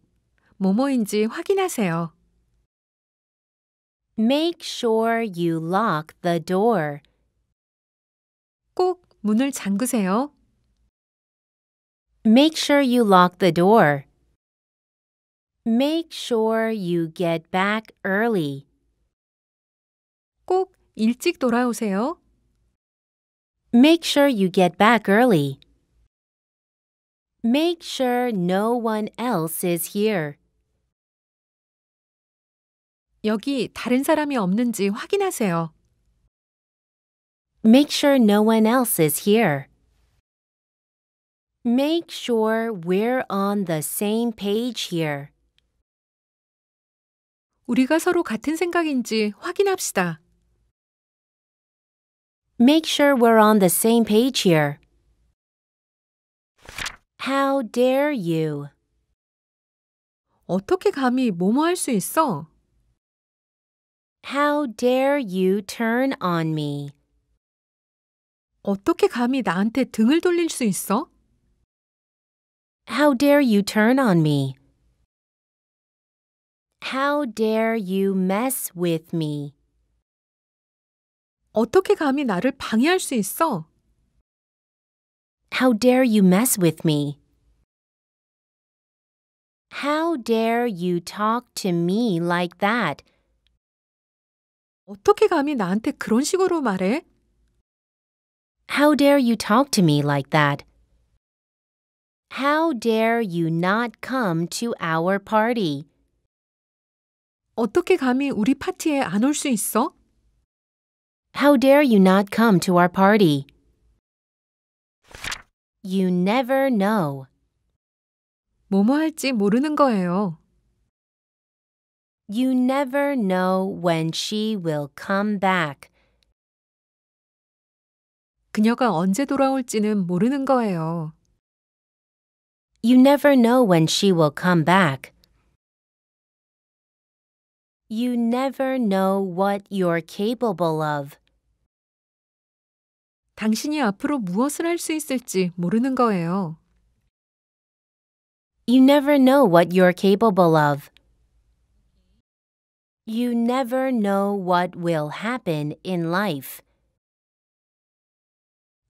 뭐뭐인지 확인하세요. Make sure you lock the door. 꼭 문을 잠그세요. Make sure you lock the door. Make sure you get back early. 꼭 일찍 돌아오세요. Make sure you get back early. Make sure no one else is here. 여기 다른 사람이 없는지 확인하세요. Make sure no one else is here. Make sure we're on the same page here. 우리가 서로 같은 생각인지 확인합시다. Make sure we're on the same page here. How dare you? 어떻게 감히 뭐뭐 할 수 있어? How dare you turn on me? 어떻게 감히 나한테 등을 돌릴 수 있어? How dare you turn on me? How dare you mess with me? 어떻게 감히 나를 방해할 수 있어? How dare you mess with me? How dare you talk to me like that? 어떻게 감히 나한테 그런 식으로 말해? How dare you talk to me like that? How dare you not come to our party? 어떻게 감히 우리 파티에 있어? How dare you not come to our party? You never know. 뭐뭐 할지 모르는 거예요. You never know when she will come back. 그녀가 언제 돌아올지는 모르는 거예요. You never know when she will come back. You never know what you're capable of. 당신이 앞으로 무엇을 할 수 있을지 모르는 거예요. You never know what you're capable of. You never know what will happen in life.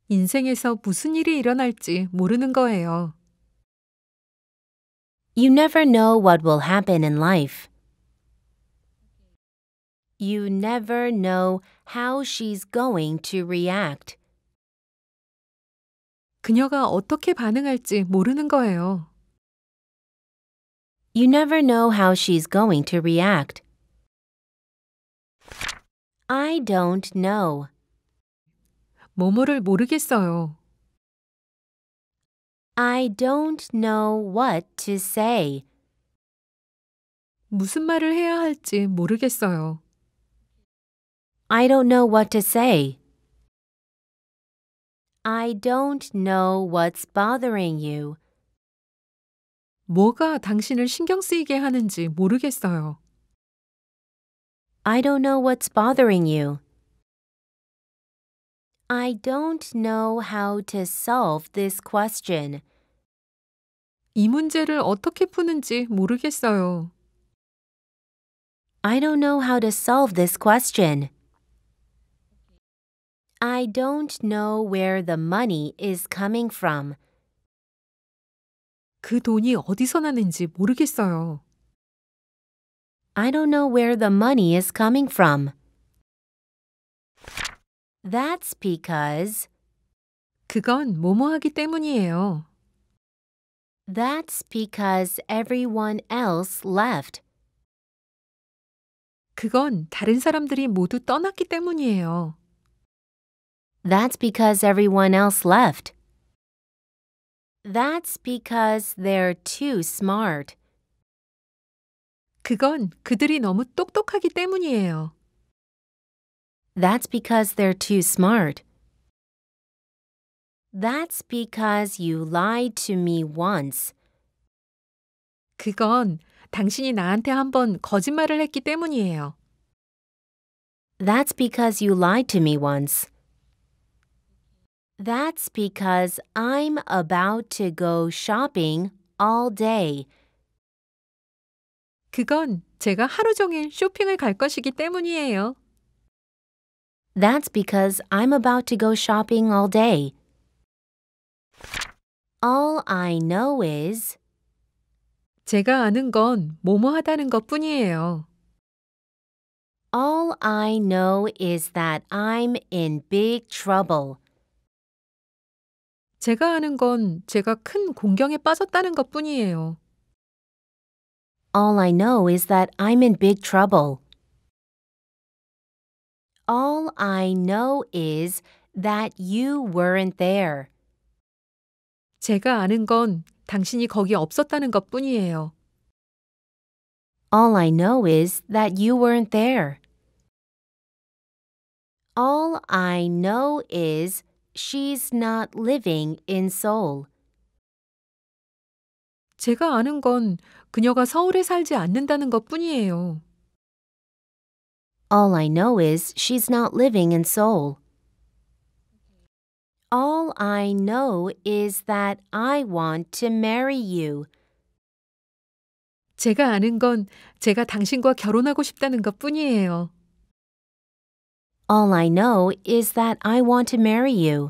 인생에서 무슨 일이 일어날지 모르는 거예요. You never know what will happen in life. You never know how she's going to react. 그녀가 어떻게 반응할지 모르는 거예요. You never know how she's going to react. I don't know. 뭐뭐를 모르겠어요. I don't know what to say. 무슨 말을 해야 할지 모르겠어요. I don't know what to say. I don't know what's bothering you. 뭐가 당신을 신경 쓰이게 하는지 모르겠어요. I don't know what's bothering you. I don't know how to solve this question. 이 문제를 어떻게 푸는지 모르겠어요. I don't know how to solve this question. I don't know where the money is coming from. 그 돈이 어디서 나는지 모르겠어요. I don't know where the money is coming from. That's because 그건 뭐뭐하기 때문이에요. That's because everyone else left. 그건 다른 사람들이 모두 떠났기 때문이에요. That's because everyone else left. That's because they're too smart. 그건 그들이 너무 똑똑하기 때문이에요. That's because they're too smart. That's because you lied to me once. 그건 당신이 나한테 거짓말을 했기 때문이에요. That's because you lied to me once. That's because I'm about to go shopping all day. 그건 제가 하루 종일 쇼핑을 갈 것이기 때문이에요. That's because I'm about to go shopping all day. All I know is 제가 아는 건 뭐뭐 하다는 것뿐이에요. All I know is that I'm in big trouble. 제가 하는 건 제가 큰 공경에 빠졌다는 것 뿐이에요. All I know is that I'm in big trouble. All I know is that you weren't there. 제가 아는 건 당신이 거기 없었다는 것 뿐이에요. All I know is that you weren't there. All I know is She's not living in Seoul. 제가 아는 건 그녀가 서울에 살지 않는다는 것 뿐이에요. All I know is she's not living in Seoul. All I know is that I want to marry you. 제가 아는 건 제가 당신과 결혼하고 싶다는 것 뿐이에요. All I know is that I want to marry you.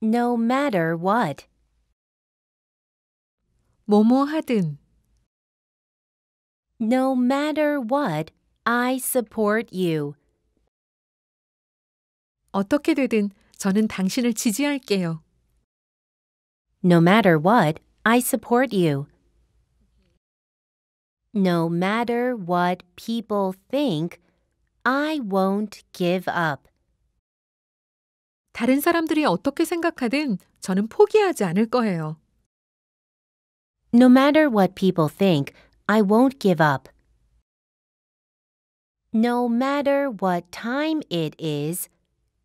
No matter what. 뭐뭐 하든. No matter what, I support you. 어떻게 되든 저는 당신을 지지할게요. No matter what, I support you. No matter what people think, I won't give up. 다른 사람들이 어떻게 생각하든 저는 포기하지 않을 거예요. No matter what people think, I won't give up. No matter what time it is,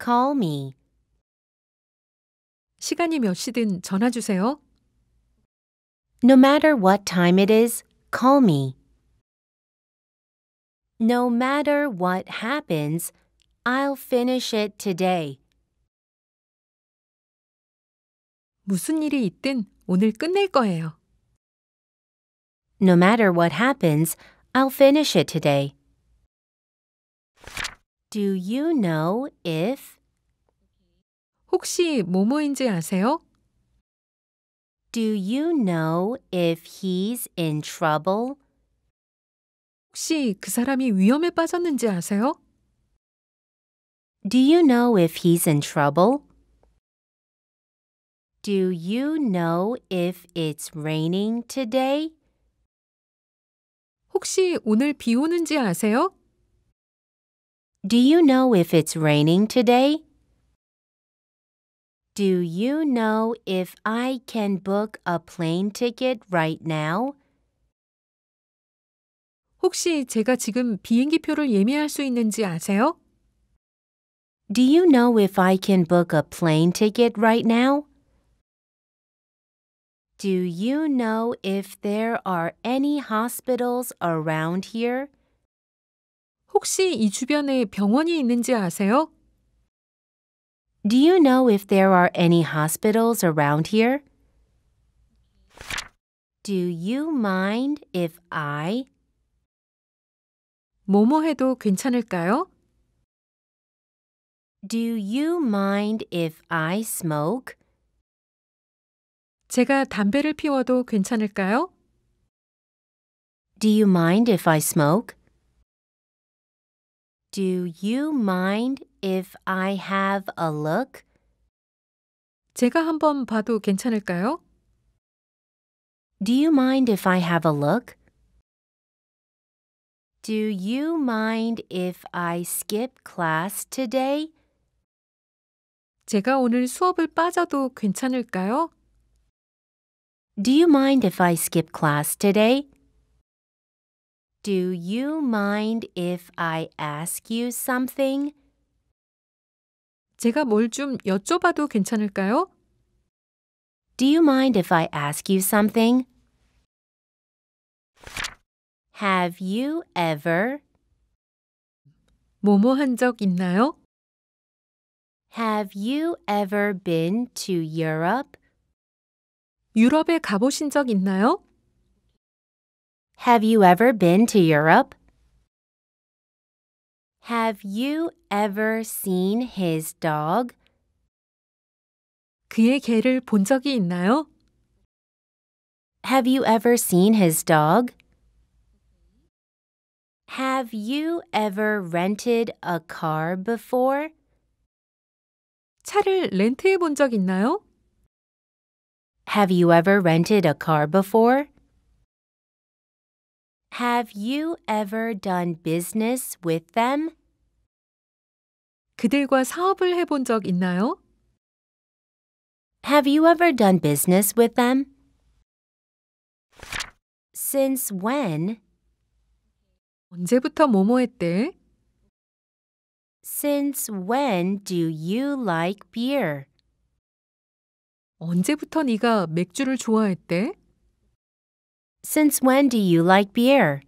call me. 시간이 몇 시든 전화 주세요. No matter what time it is, call me. No matter what happens, I'll finish it today. 무슨 일이 있든 오늘 끝낼 거예요. No matter what happens, I'll finish it today. Do you know if 혹시 뭐뭐인지 아세요? Do you know if he's in trouble? 혹시 그 사람이 위험에 빠졌는지 아세요? Do you know if he's in trouble? Do you know if it's raining today? 혹시 오늘 비 오는지 아세요? Do you know if it's raining today? Do you know if I can book a plane ticket right now? 혹시 제가 지금 비행기표를 예매할 수 있는지 아세요? Do you know if I can book a plane ticket right now? Do you know if there are any hospitals around here? 혹시 이 주변에 병원이 있는지 아세요? Do you know if there are any hospitals around here? Do you mind if I 뭐뭐 해도 괜찮을까요? Do you mind if I smoke? 제가 담배를 피워도 괜찮을까요? Do you mind if I smoke? Do you mind if I have a look? 제가 한번 봐도 괜찮을까요? Do you mind if I have a look? Do you mind if I skip class today? 제가 오늘 수업을 빠져도 괜찮을까요? Do you mind if I skip class today? Do you mind if I ask you something? 제가 뭘 좀 여쭤봐도 괜찮을까요? Do you mind if I ask you something? Have you ever? 뭐뭐 적 있나요? Have you ever been to Europe? 유럽에 가보신 적 있나요? Have you ever been to Europe? Have you ever seen his dog? 그의 개를 본 적이 있나요? Have you ever seen his dog? Have you ever rented a car before? 차를 렌트해 본 적 있나요? Have you ever rented a car before? Have you ever done business with them? 그들과 사업을 해 본 적 있나요? Have you ever done business with them? Since when 언제부터 뭐뭐 했대? Since when do you like beer? 언제부터 네가 맥주를 좋아했대? Since when do you like beer?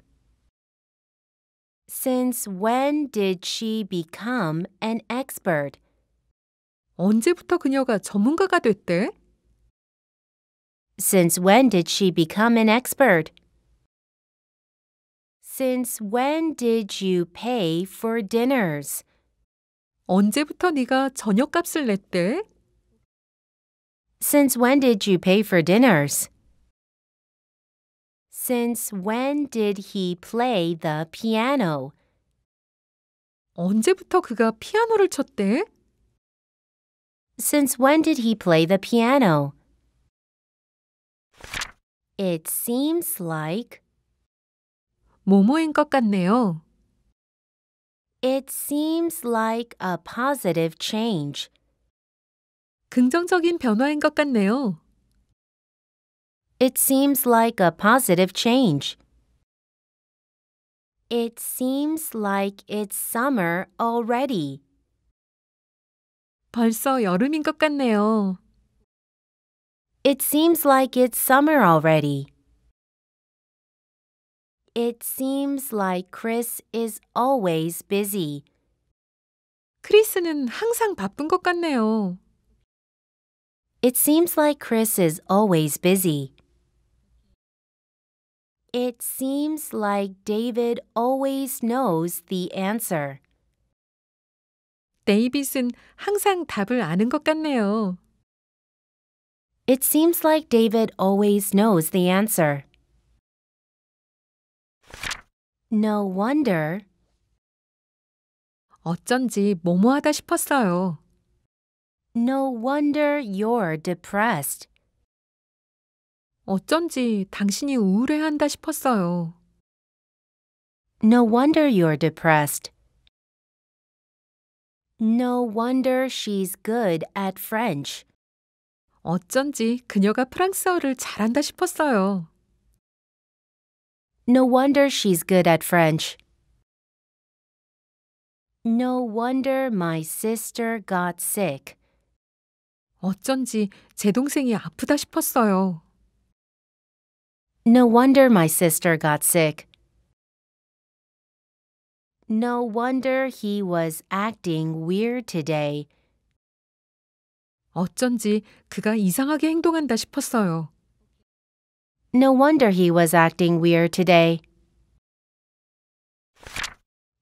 Since when did she become an expert? 언제부터 그녀가 전문가가 됐대? Since when did she become an expert? Since when did you pay for dinners? 언제부터 네가 저녁값을 냈대? Since when did you pay for dinners? Since when did he play the piano? 언제부터 그가 피아노를 쳤대? Since when did he play the piano? It seems like 뭐뭐인 것 같네요. It seems like a positive change. 긍정적인 변화인 것 같네요. It seems like a positive change. It seems like it's summer already. 벌써 여름인 것 같네요. It seems like it's summer already. It seems like Chris is always busy. 크리스는 항상 바쁜 것 같네요. It seems like Chris is always busy. It seems like David always knows the answer. 데이빗은 항상 답을 아는 것 같네요. It seems like David always knows the answer. No wonder. 어쩐지 뭐뭐하다 싶었어요. No wonder you're depressed. 어쩐지 당신이 우울해한다 싶었어요. No wonder you're depressed. No wonder she's good at French. 어쩐지 그녀가 프랑스어를 잘한다 싶었어요. No wonder she's good at French. No wonder my sister got sick. 어쩐지 제 동생이 아프다 싶었어요. No wonder my sister got sick. No wonder he was acting weird today. 어쩐지 그가 이상하게 행동한다 싶었어요. No wonder he was acting weird today.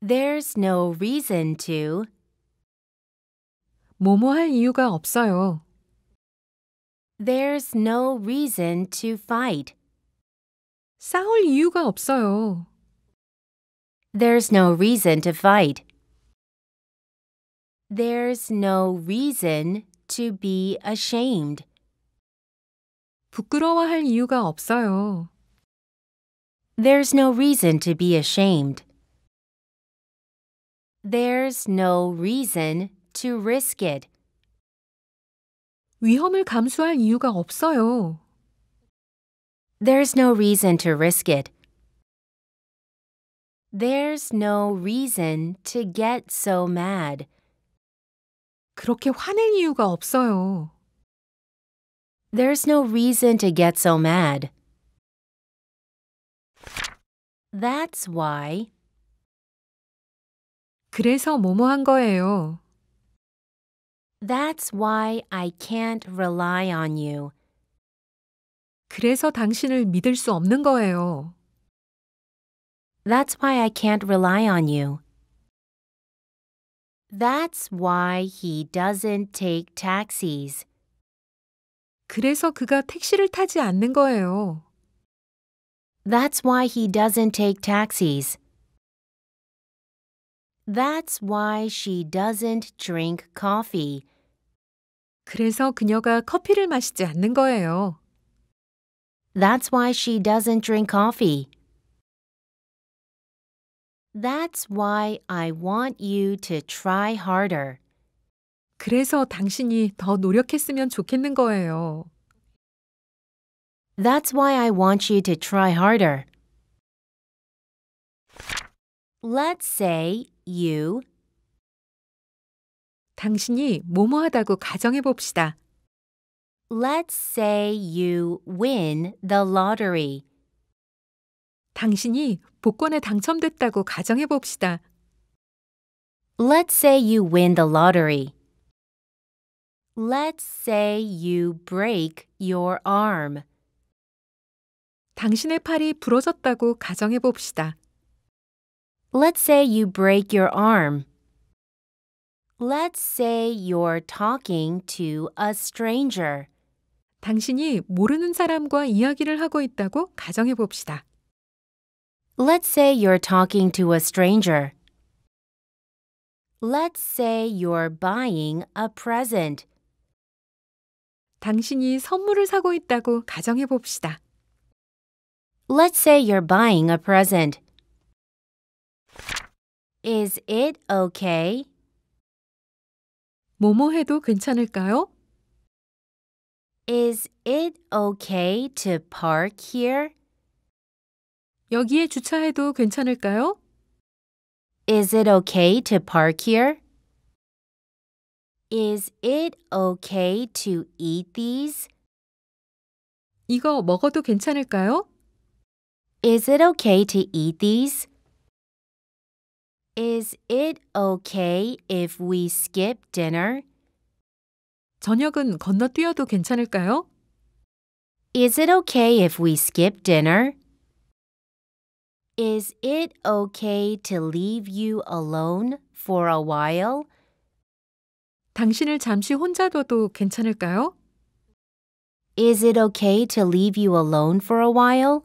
There's no reason to. 뭐뭐 이유가 없어요. There's no reason to fight. 싸울 이유가 없어요. There's no reason to fight. There's no reason to be ashamed. 부끄러워할 이유가 없어요. There's no reason to be ashamed. There's no reason to risk it. 위험을 감수할 이유가 없어요. There's no reason to risk it. There's no reason to get so mad. 그렇게 화낼 이유가 없어요. There's no reason to get so mad. That's why. 그래서 뭐뭐 거예요. That's why I can't rely on you. 그래서 당신을 믿을 수 없는 거예요. That's why I can't rely on you. That's why he doesn't take taxis. 그래서 그가 택시를 타지 않는 거예요. That's why he doesn't take taxis. That's why she doesn't drink coffee. 그래서 그녀가 커피를 마시지 않는 거예요. That's why she doesn't drink coffee. That's why I want you to try harder. 그래서 당신이 더 노력했으면 좋겠는 거예요. That's why I want you to try harder. Let's say you 당신이 뭐뭐하다고 가정해 봅시다. Let's say you win the lottery. 당신이 복권에 당첨됐다고 가정해 봅시다. Let's say you win the lottery. Let's say you break your arm. 당신의 팔이 부러졌다고 가정해 봅시다. Let's say you break your arm. Let's say you're talking to a stranger. 당신이 모르는 사람과 이야기를 하고 있다고 가정해 봅시다. Let's say you're talking to a stranger. Let's say you're buying a present. 당신이 선물을 사고 있다고 가정해 봅시다. Let's say you're buying a present. Is it okay? 뭐뭐 해도 괜찮을까요? Is it okay to park here? 여기에 주차해도 괜찮을까요? Is it okay to park here? Is it okay to eat these? 이거 먹어도 괜찮을까요? Is it okay to eat these? Is it okay if we skip dinner? 저녁은 건너뛰어도 괜찮을까요? Is it okay if we skip dinner? Is it okay to leave you alone for a while? 당신을 잠시 혼자 둬도 괜찮을까요? Is it okay to leave you alone for a while?